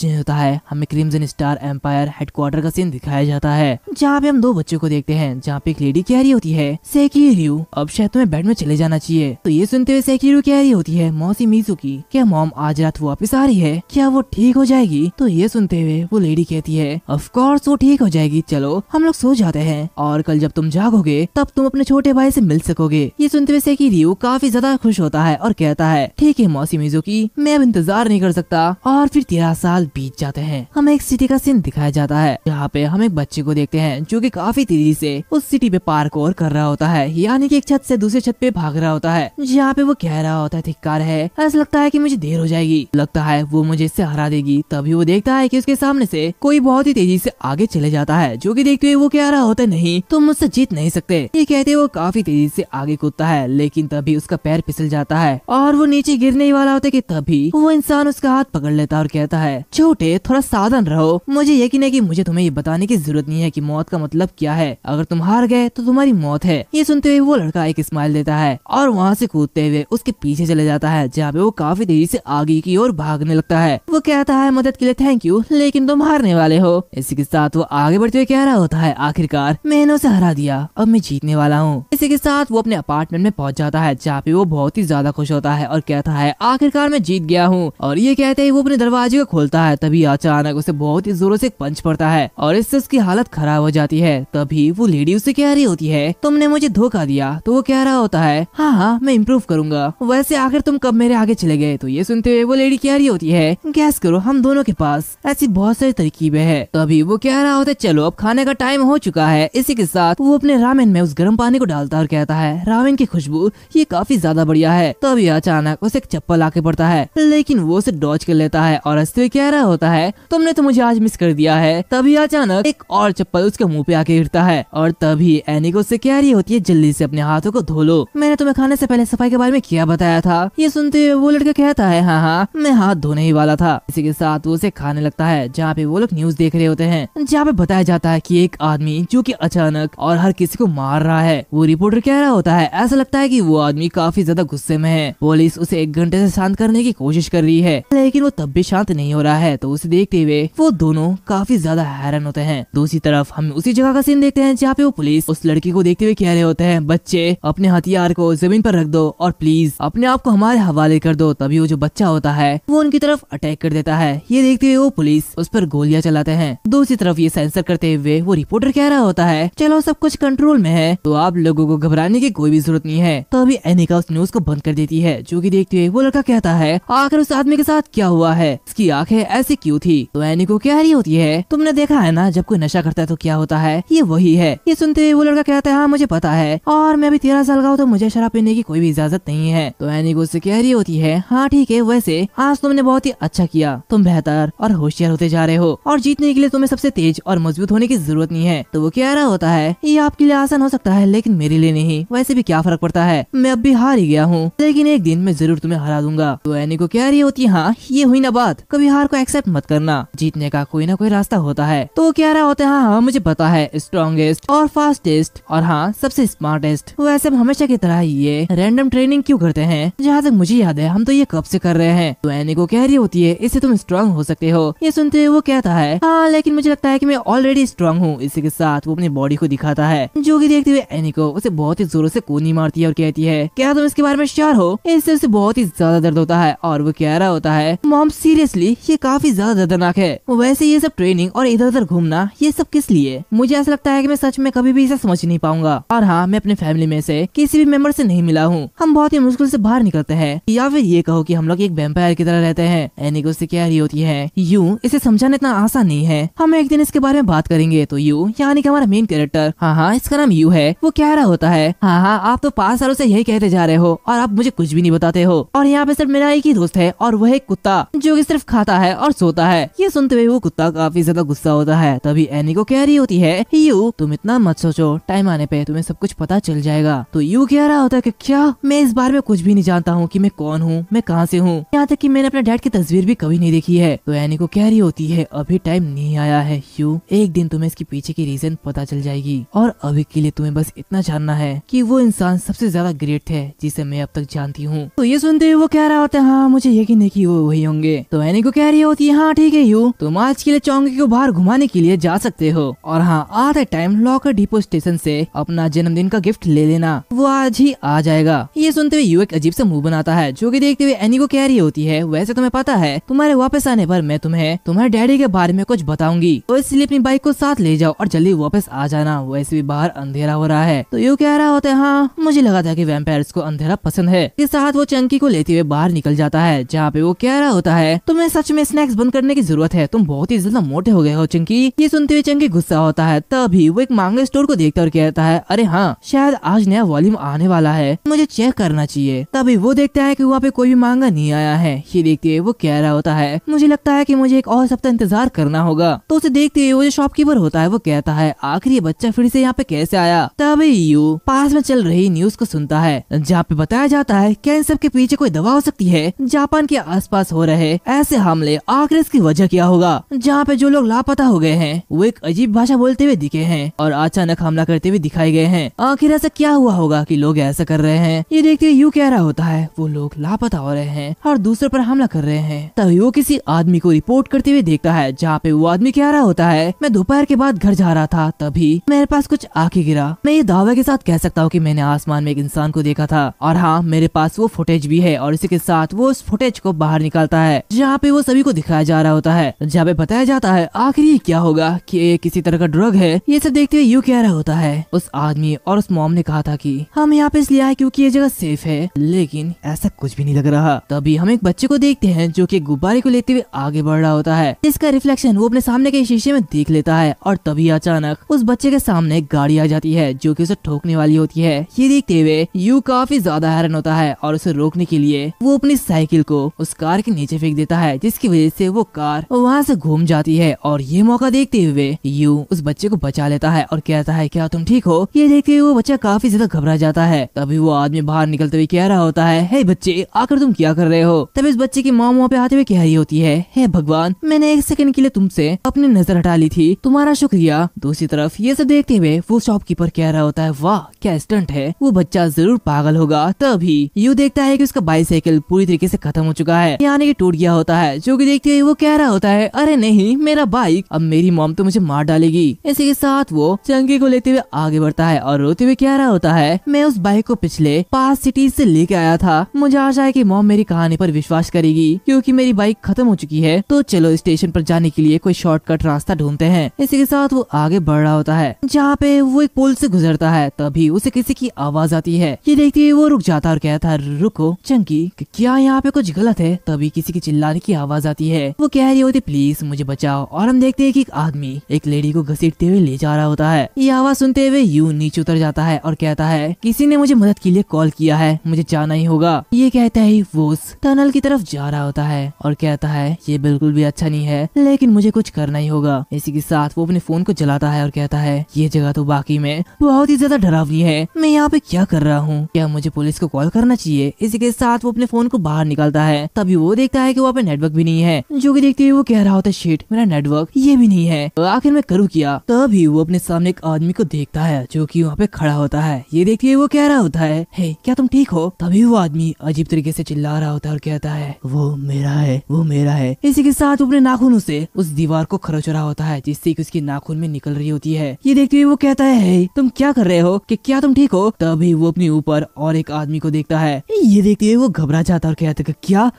चेंज होता है हमें क्रिमजन स्टार एम्पायर हेडक्वार्टर का सीन दिखाया जाता है जहाँ पे हम दो बच्चों को देखते हैं जहाँ पे एक लेडी कह रही होती है सेकी रू अब शायद तुम्हें बेड में चले जाना चाहिए तो ये सुनते हुए सेकी रू कह रही होती है मौसी मीजू की क्या मॉम आज रात वापिस आ रही है क्या वो ठीक हो जाएगी तो ये सुनते हुए वो लेडी कहती है ऑफकोर्स वो ठीक हो जाएगी चलो हम लोग सो जाते हैं और कल जब तुम जागोगे तब तुम अपने छोटे भाई से मिल सकोगे ये सुनते हुए सेकी रियू काफी ज्यादा खुश होता है और कहता है ठीक है मौसी मीजू की मैं अब इंतजार नहीं कर सकता और फिर तेरह साल बीत जाते हैं हमें एक सिटी का सीन दिखाया जाता है यहाँ पे हम एक बच्चे को देखते हैं जो की काफी तेजी से उस सिटी पे और कर रहा होता है यानी की एक छत से दूसरे छत पे भाग रहा होता है यहाँ पे वो कह रहा होता है धिक्कार है ऐसा लगता है की मुझे देर हो जाएगी लगता है वो मुझे इससे हरा देगी तभी वो देखता है की उसके सामने से कोई बहुत ही तेजी से आगे चले जाता है जो की देखते हुए वो कह रहा होता नहीं तुम मुझसे जीत नहीं सकते ये कहते वो काफी तेजी से आगे कूदता है लेकिन तभी उसका पैर फिसल जाता है और वो नीचे गिरने वाला होता है कि तभी वो इंसान उसका हाथ पकड़ लेता और कहता है जो उठे थोड़ा साधन रहो मुझे यकीन है कि मुझे तुम्हें ये बताने की जरूरत नहीं है कि मौत का मतलब क्या है अगर तुम हार गए तो तुम्हारी मौत है ये सुनते हुए वो लड़का एक स्माइल देता है और वहाँ से कूदते हुए उसके पीछे चले जाता है जहाँ पे वो काफी तेजी से आगे की ओर भागने लगता है वो कहता है मदद के लिए थैंक यू लेकिन तुम हारने वाले हो इसी के साथ वो आगे बढ़ते हुए कह रहा होता है आखिरकार मैंने उसे हरा दिया अब मैं जीतने वाला हूँ इसी के साथ वो अपने अपार्टमेंट में पहुँच जाता है जहाँ पे वो बहुत ही ज्यादा खुश होता है और कहता है आखिरकार मैं जीत गया हूँ और ये कहते ही वो अपने दरवाजे को खोलता है है तभी अचानक उसे बहुत ही जोरों से पंच पड़ता है और इससे उसकी हालत खराब हो जाती है तभी वो लेडी उसे कह रही होती है तुमने मुझे धोखा दिया तो वो कह रहा होता है हाँ हाँ मैं इम्प्रूव करूंगा वैसे आखिर तुम कब मेरे आगे चले गए तो ये सुनते हुए वो लेडी कह रही होती है गैस करो हम दोनों के पास ऐसी बहुत सारी तरकीबें है तभी वो कह रहा होता है चलो अब खाने का टाइम हो चुका है इसी के साथ वो अपने रामेन में उस गर्म पानी को डालता और कहता है रामेन की खुशबू ये काफी ज्यादा बढ़िया है तभी अचानक उसे एक चप्पल आके पड़ता है लेकिन वो उसे डॉच कर लेता है और हंसते हुए कह रहा होता है तुमने तो मुझे आज मिस कर दिया है तभी अचानक एक और चप्पल उसके मुंह पे आके गिरता है और तभी एनी को उससे क्या रही होती है जल्दी से अपने हाथों को धो लो मैंने तुम्हें खाने से पहले सफाई के बारे में क्या बताया था ये सुनते हुए वो लड़का कहता है हाँ हाँ मैं हाथ धोने ही वाला था इसी के साथ वो उसे खाने लगता है जहाँ पे वो लोग न्यूज देख रहे होते हैं जहाँ पे बताया जाता है की एक आदमी जो की अचानक और हर किसी को मार रहा है वो रिपोर्टर कह रहा होता है ऐसा लगता है की वो आदमी काफी ज्यादा गुस्से में है पुलिस उसे एक घंटे ऐसी शांत करने की कोशिश कर रही है लेकिन वो तब भी शांत नहीं हो रहा है तो उसे देखते हुए वो दोनों काफी ज्यादा हैरान होते हैं दूसरी तरफ हम उसी जगह का सीन देखते हैं जहाँ पे वो पुलिस उस लड़की को देखते हुए कह रहे होते हैं बच्चे अपने हथियार को जमीन पर रख दो और प्लीज अपने आप को हमारे हवाले कर दो तभी वो जो बच्चा होता है वो उनकी तरफ अटैक कर देता है ये देखते हुए वो पुलिस उस पर गोलियां चलाते हैं दूसरी तरफ ये सेंसर करते हुए वो रिपोर्टर कह रहा होता है चलो सब कुछ कंट्रोल में है तो आप लोगों को घबराने की कोई भी जरूरत नहीं है तो अभी एनिका उस न्यूज को बंद कर देती है जो की देखते हुए वो लड़का कहता है आखिर उस आदमी के साथ क्या हुआ है आँखें आंखें ऐसी क्यों थी तो एनी को क्या हरी होती है तुमने देखा है ना जब कोई नशा करता है तो क्या होता है ये वही है ये सुनते हुए वो लड़का कहता है हाँ मुझे पता है और मैं अभी तेरह साल का हूँ तो मुझे शराब पीने की कोई भी इजाजत नहीं है तो एनी को उससे कह रही होती है हाँ ठीक है वैसे आज तुमने बहुत ही अच्छा किया तुम बेहतर और होशियार होते जा रहे हो और जीतने के लिए तुम्हें सबसे तेज और मजबूत होने की जरूरत नहीं है तो वो कह रहा होता है ये आपके लिए आसान हो सकता है लेकिन मेरे लिए नहीं वैसे भी क्या फर्क पड़ता है मैं अब भी हार ही गया हूँ लेकिन एक दिन मैं जरूर तुम्हें हरा दूंगा तो एनी को कह रही होती है हाँ ये हुई ना बात कभी हार को एक्सेप्ट एक्सेप्ट मत करना जीतने का कोई ना कोई रास्ता होता है तो क्या रहा होता है हाँ, हाँ, मुझे पता है स्ट्रॉन्गेस्ट और फास्टेस्ट और हाँ सबसे स्मार्टेस्ट वैसे हम हमेशा की तरह ये रैंडम ट्रेनिंग क्यूँ करते हैं जहाँ तक मुझे याद है हम तो ये कब ऐसी कर रहे हैं तो एनी को कह रही होती है इससे तुम स्ट्रॉन्ग हो सकते हो ये सुनते हुए वो कहता है हाँ लेकिन मुझे लगता है की मैं ऑलरेडी स्ट्रॉन्ग हूँ इसी के साथ वो अपनी बॉडी को दिखाता है जो की देखते हुए एनी को उसे बहुत ही जोरों से कोनी मारती है और कहती है क्या तुम इसके बारे में श्योर हो इससे उसे बहुत ही ज्यादा दर्द होता है और वो कह रहा होता है मॉम सीरियसली ये काम काफी ज्यादा दर्दनाक है वैसे ये सब ट्रेनिंग और इधर उधर घूमना ये सब किस लिए मुझे ऐसा लगता है कि मैं सच में कभी भी इसे समझ नहीं पाऊंगा और हाँ मैं अपने फैमिली में से किसी भी मेंबर से नहीं मिला हूँ हम बहुत ही मुश्किल से बाहर निकलते हैं या फिर ये कहो कि हम लोग एक वेम्पायर की तरह रहते हैं एनी को क्या रही होती है यू इसे समझाना इतना आसान नहीं है हम एक दिन इसके बारे में बात करेंगे तो यू यानी कि हमारा मेन कैरेक्टर हाँ हाँ इसका नाम यू है वो क्या रहा होता है हाँ हाँ आप तो पाँच सालों ऐसी यही कहते जा रहे हो और आप मुझे कुछ भी नहीं बताते हो और यहाँ पे सिर्फ मेरा एक ही दोस्त है और वह एक कुत्ता जो की सिर्फ खाता है और सोता है ये सुनते हुए वो कुत्ता काफी ज्यादा गुस्सा होता है तभी एनी को कह रही होती है यू तुम इतना मत सोचो टाइम आने पे तुम्हें सब कुछ पता चल जाएगा तो यू कह रहा होता है कि क्या मैं इस बार में कुछ भी नहीं जानता हूँ की मैं कौन हूँ मैं कहाँ से हूँ यहाँ तक की मैंने अपने डैड की तस्वीर भी कभी नहीं देखी है तो एनी को कह रही होती है अभी टाइम नहीं आया है यू एक दिन तुम्हें इसके पीछे की रीजन पता चल जाएगी और अभी के लिए तुम्हें बस इतना जानना है की वो इंसान सबसे ज्यादा ग्रेट है जिसे मैं अब तक जानती हूँ तो ये सुनते हुए वो कह रहा होता है हाँ मुझे यकीन है की वो वही होंगे तो एनी को कह रही हो होती है हाँ ठीक है यू तुम आज के लिए चौंगे को बाहर घुमाने के लिए जा सकते हो और हाँ आधे टाइम लॉकर डिपो स्टेशन से अपना जन्मदिन का गिफ्ट ले लेना वो आज ही आ जाएगा ये सुनते हुए यू एक अजीब सा मुंह बनाता है जो की देखते हुए एनी को कह रही होती है वैसे तुम्हें पता है तुम्हारे वापस आने पर मैं तुम्हें तुम्हारे डैडी के बारे में कुछ बताऊंगी तो इसलिए अपनी बाइक को साथ ले जाओ और जल्दी वापस आ जाना वैसे भी बाहर अंधेरा हो रहा है तो यू कह रहा होता है हाँ मुझे लगा था की वेम्पायर को अंधेरा पसंद है इस साथ वो चंकी को लेते हुए बाहर निकल जाता है जहाँ पे वो कह रहा होता है तुम्हें सच में स्नैक टैक्स बंद करने की जरूरत है तुम बहुत ही ज्यादा मोटे हो गए हो चंकी ये सुनते हुए चंकी गुस्सा होता है तभी वो एक मांगे स्टोर को देखता और कहता है अरे हाँ शायद आज नया वॉल्यूम आने वाला है मुझे चेक करना चाहिए तभी वो देखता है की वहाँ पे कोई भी मांगा नहीं आया है ये देखते हुए वो कह रहा होता है मुझे लगता है की मुझे एक और सप्ताह इंतजार करना होगा तो उसे देखते हुए वो जो शॉपकीपर होता है वो कहता है आखिर ये बच्चा फिर से यहाँ पे कैसे आया तभी यू पास में चल रही न्यूज को सुनता है जहाँ पे बताया जाता है क्या इन सब के पीछे कोई दवा हो सकती है जापान के आसपास हो रहे ऐसे हमले आखिर इसकी वजह क्या होगा जहाँ पे जो लोग लापता हो गए हैं वो एक अजीब भाषा बोलते हुए दिखे हैं और अचानक हमला करते हुए दिखाई गए हैं आखिर ऐसा क्या हुआ होगा कि लोग ऐसा कर रहे हैं ये देखते यू कह रहा होता है वो लोग लापता हो रहे हैं और दूसरे पर हमला कर रहे हैं तब यू किसी आदमी को रिपोर्ट करते हुए देखता है जहाँ पे वो आदमी कह रहा होता है मैं दोपहर के बाद घर जा रहा था तभी मेरे पास कुछ आके गिरा मैं ये दावे के साथ कह सकता हूँ की मैंने आसमान में एक इंसान को देखा था और हाँ मेरे पास वो फुटेज भी है और इसी के साथ वो उस फुटेज को बाहर निकालता है जहाँ पे वो सभी को दिखाया जा रहा होता है जहाँ पे बताया जाता है आखिर ये क्या होगा कि ये किसी तरह का ड्रग है ये सब देखते हुए यू कह रहा होता है उस आदमी और उस मॉम ने कहा था की हम यहाँ पे इसलिए आए क्योंकि ये जगह सेफ है लेकिन ऐसा कुछ भी नहीं लग रहा तभी हम एक बच्चे को देखते हैं जो की गुब्बारे को लेते हुए आगे बढ़ रहा होता है इसका रिफ्लेक्शन वो अपने सामने के शीशे में देख लेता है और तभी अचानक उस बच्चे के सामने गाड़ी आ जाती है जो की उसे ठोकने वाली होती है ये देखते हुए यू काफी ज्यादा हैरान होता है और उसे रोकने के लिए वो अपनी साइकिल को उस कार के नीचे फेंक देता है जिसकी वजह जिससे वो कार वहाँ से घूम जाती है और ये मौका देखते हुए यू उस बच्चे को बचा लेता है और कहता है क्या तुम ठीक हो ये देखते हुए वो बच्चा काफी ज्यादा घबरा जाता है तभी वो आदमी बाहर निकलते हुए कह रहा होता है हे बच्चे आकर तुम क्या कर रहे हो तब इस बच्चे की माँ वहाँ पे आते हुए कह रही होती है हे भगवान मैंने एक सेकंड के लिए तुमसे अपनी नजर हटा ली थी तुम्हारा शुक्रिया दूसरी तरफ ये सब देखते हुए वो शॉपकीपर कह रहा होता है वाह क्या स्टंट है वो बच्चा जरूर पागल होगा तभी यू देखता है की उसका बाईसाइकिल पूरी तरीके ऐसी खत्म हो चुका है यानी की टूट गया होता है जो की देखते हुए वो कह रहा होता है अरे नहीं मेरा बाइक अब मेरी मोम तो मुझे मार डालेगी इसी के साथ वो चंकी को लेते हुए आगे बढ़ता है और रोते हुए कह रहा होता है मैं उस बाइक को पिछले पास सिटी से लेके आया था मुझे आशा है की मोम मेरी कहानी पर विश्वास करेगी क्योंकि मेरी बाइक खत्म हो चुकी है तो चलो स्टेशन पर जाने के लिए कोई शॉर्टकट रास्ता ढूंढते हैं इसी के साथ वो आगे बढ़ रहा होता है जहाँ पे वो एक पुल से गुजरता है तभी उसे किसी की आवाज आती है ये देखते हुए वो रुक जाता और कहता है रुको चंकी क्या यहाँ पे कुछ गलत है तभी किसी की चिल्लाने की आवाज आती है है वो कह रही होती प्लीज मुझे बचाओ और हम देखते हैं कि एक आदमी एक लेडी को घसीटते हुए ले जा रहा होता है ये आवाज सुनते हुए यू नीचे उतर जाता है और कहता है किसी ने मुझे मदद के लिए कॉल किया है मुझे जाना ही होगा ये कहता है वो टनल की तरफ जा रहा होता है और कहता है ये बिल्कुल भी अच्छा नहीं है लेकिन मुझे कुछ करना ही होगा इसी के साथ वो अपने फोन को जलाता है और कहता है ये जगह तो बाकी में बहुत ही ज्यादा डरावनी है मैं यहाँ पे क्या कर रहा हूँ क्या मुझे पुलिस को कॉल करना चाहिए इसी के साथ वो अपने फोन को बाहर निकालता है तभी वो देखता है की वहाँ पे नेटवर्क भी नहीं है है जो की देखते हुए वो कह रहा होता शेट मेरा नेटवर्क ये भी नहीं है तो आखिर मैं करूँ किया तभी वो अपने सामने एक आदमी को देखता है जो की वहाँ पे खड़ा होता है ये देखते हुए वो कह रहा होता है हे क्या तुम ठीक हो तभी वो आदमी अजीब तरीके से चिल्ला रहा होता है और कहता है वो मेरा है वो मेरा है इसी के साथ अपने नाखूनों से उस दीवार को खरोच रहा होता है जिससे कि उसकी नाखून में निकल रही होती है ये देखते हुए वो कहता है तुम क्या कर रहे हो कि क्या तुम ठीक हो तभी वो अपने ऊपर और एक आदमी को देखता है ये देखते हुए वो घबरा जाता और कहता है क्या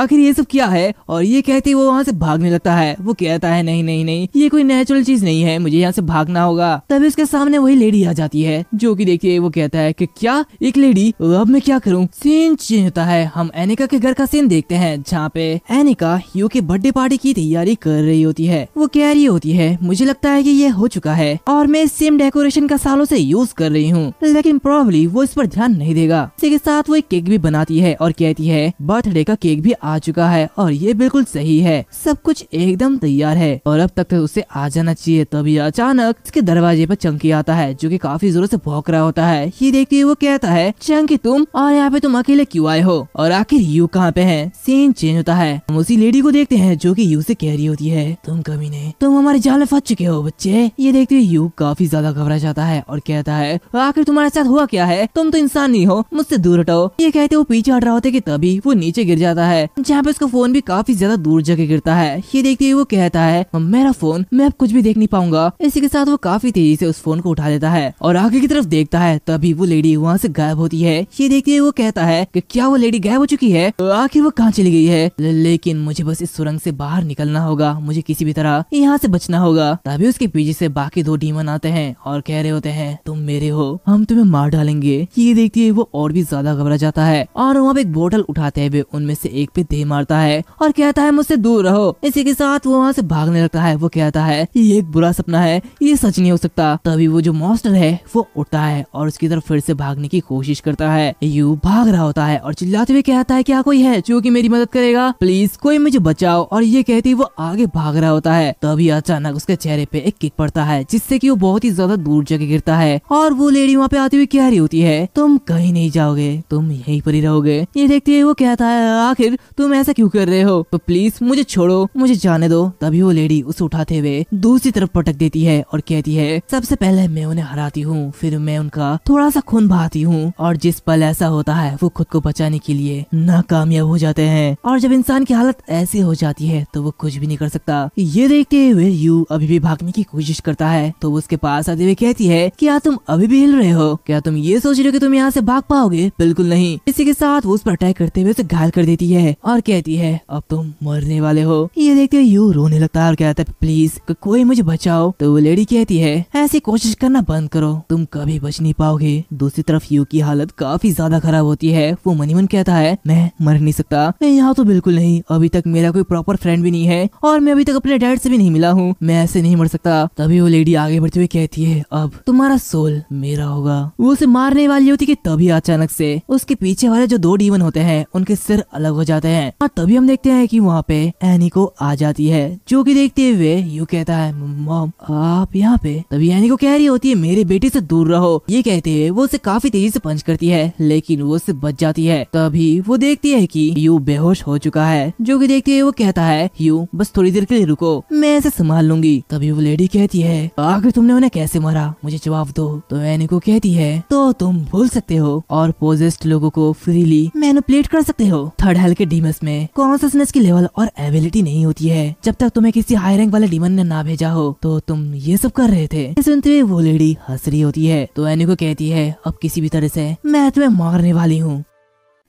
आखिर ये सब क्या है और ये कहते वो वहाँ से भागने लगता है वो कहता है नहीं नहीं नहीं ये कोई नेचुरल चीज नहीं है मुझे यहाँ से भागना होगा तभी उसके सामने वही लेडी आ जाती है जो की देखिए वो कहता है की क्या एक लेडी अब मैं क्या करूँ सीन चेंज होता है हम एनिका के घर का सीन देखते हैं जहाँ पे एनिका यू के बर्थडे पार्टी की तैयारी कर रही होती है वो कह रही होती है मुझे लगता है की ये हो चुका है और मैं सेम डेकोरेशन का सालों से यूज कर रही हूँ लेकिन प्रॉब्ली वो इस पर ध्यान नहीं देगा इसी के साथ वो एक केक भी बनाती है और कहती है बर्थडे का केक भी आ चुका है और ये बिल्कुल सही है सब कुछ एकदम तैयार है और अब तक तो उसे आ जाना चाहिए तभी अचानक उसके दरवाजे पर चंकी आता है जो की काफी जोर से भौंक रहा होता है ये देखते हुए वो कहता है चंकी तुम और यहाँ पे तुम अकेले क्यों आए हो और आखिर यू कहाँ पे है सीन चेंज होता है हम उसी लेडी को देखते हैं जो की यू से कह रही होती है तुम कभी नहीं तुम हमारे जाल में फंस चुके हो बच्चे ये देखते हुए यू काफी ज्यादा घबरा जाता है और कहता है आखिर तुम्हारे साथ हुआ क्या है तुम तो इंसान नहीं हो मुझसे दूर हटाओ ये कहते वो पीछे हट रहा होते की तभी वो नीचे गिर जाता है जहाँ पे उसका फोन भी काफी ज्यादा दूर जाके गिरता है ये देखते हुए वो कहता है मेरा फोन मैं अब कुछ भी देख नहीं पाऊंगा इसी के साथ वो काफी तेजी से उस फोन को उठा लेता है और आगे की तरफ देखता है तभी वो लेडी वहाँ से गायब होती है ये देखते हुए वो कहता है कि क्या वो लेडी गायब हो चुकी है तो आखिर वो कहाँ चली गई है लेकिन मुझे बस इस सुरंग से बाहर निकलना होगा मुझे किसी भी तरह यहाँ से बचना होगा तभी उसके पीछे से बाकी दो डीमन आते हैं और कह रहे होते हैं तुम मेरे हो हम तुम्हें मार डालेंगे ये देखते हुए वो और भी ज्यादा घबरा जाता है और वहाँ पे एक बोतल उठाते हुए उनमें से एक पे दे मारता है और कहता है मुझसे दूर रहो इसी के साथ वो वहाँ से भागने लगता है वो कहता है ये एक बुरा सपना है ये सच नहीं हो सकता तभी वो जो मॉस्टर है वो उठता है और उसकी तरफ फिर से भागने की कोशिश करता है यू भाग रहा होता है और चिल्लाते हुए कहता है क्या कोई है जो की मेरी मदद करेगा प्लीज कोई मुझे बचाओ और ये कहती वो आगे भाग रहा होता है तभी अचानक उसके चेहरे पे एक किक पड़ता है जिससे की वो बहुत ही ज्यादा दूर जगह गिरता है और वो लेडी वहाँ पे आती हुई कह रही होती है तुम कहीं नहीं जाओगे तुम यही पर ही रहोगे ये देखते हुए वो कहता है आखिर तुम ऐसा क्यों कर रहे हो तो प्लीज प्लीज मुझे छोड़ो मुझे जाने दो तभी वो लेडी उसे उठाते हुए दूसरी तरफ पटक देती है और कहती है सबसे पहले मैं उन्हें हराती हूँ फिर मैं उनका थोड़ा सा खून बहाती हूँ और जिस पल ऐसा होता है वो खुद को बचाने के लिए नाकामयाब हो जाते हैं और जब इंसान की हालत ऐसी हो जाती है तो वो कुछ भी नहीं कर सकता ये देखते हुए यू अभी भी भागने की कोशिश करता है तो वो उसके पास आते हुए कहती है क्या तुम अभी भी हिल रहे हो क्या तुम ये सोच रहे हो कि तुम यहाँ से भाग पाओगे बिल्कुल नहीं इसी के साथ वो उस पर अटैक करते हुए उसे घायल कर देती है और कहती है अब तुम मरने वाले हो ये देखते हुए यू रोने लगता है और कहता है प्लीज को, कोई मुझे बचाओ तो वो लेडी कहती है ऐसी कोशिश करना बंद करो तुम कभी बच नहीं पाओगे दूसरी तरफ यू की हालत काफी ज्यादा खराब होती है वो मनी मन कहता है मैं मर नहीं सकता मैं यहाँ तो बिल्कुल नहीं अभी तक मेरा कोई प्रॉपर फ्रेंड भी नहीं है और मैं अभी तक अपने डैड से भी नहीं मिला हूँ मैं ऐसे नहीं मर सकता तभी वो लेडी आगे बढ़ते हुए कहती है अब तुम्हारा सोल मेरा होगा वो उसे मारने वाली होती की तभी अचानक से उसके पीछे वाले जो दो डीवन होते हैं उनके सिर अलग हो जाते हैं और हाँ, तभी हम देखते हैं की वहाँ यहाँ पे एनी को आ जाती है जो कि देखते हुए यू कहता है मॉम आप यहाँ पे तभी एनी को कह रही होती है मेरे बेटे से दूर रहो ये कहते हुए वो उसे काफी तेजी से पंच करती है लेकिन वो उससे बच जाती है तभी वो देखती है कि यू बेहोश हो चुका है जो कि देखते हुए वो कहता है यू बस थोड़ी देर के लिए रुको मैं इसे संभाल लूंगी तभी वो लेडी कहती है आखिर तुमने उन्हें कैसे मारा मुझे जवाब दो तो एनी को कहती है तो तुम भूल सकते हो और पोजेस्ट लोगों को फ्रीली मैनुपलेट कर सकते हो थर्ड हेल के डीमस में कॉन्सियसनेस की लेवल कॉल और एबिलिटी नहीं होती है जब तक तुम्हें किसी हाई रैंक वाले डीमन ने ना भेजा हो तो तुम ये सब कर रहे थे सुनते हुए वो लेडी हंस रही होती है तो एनी को कहती है अब किसी भी तरह से मैं तुम्हें मारने वाली हूँ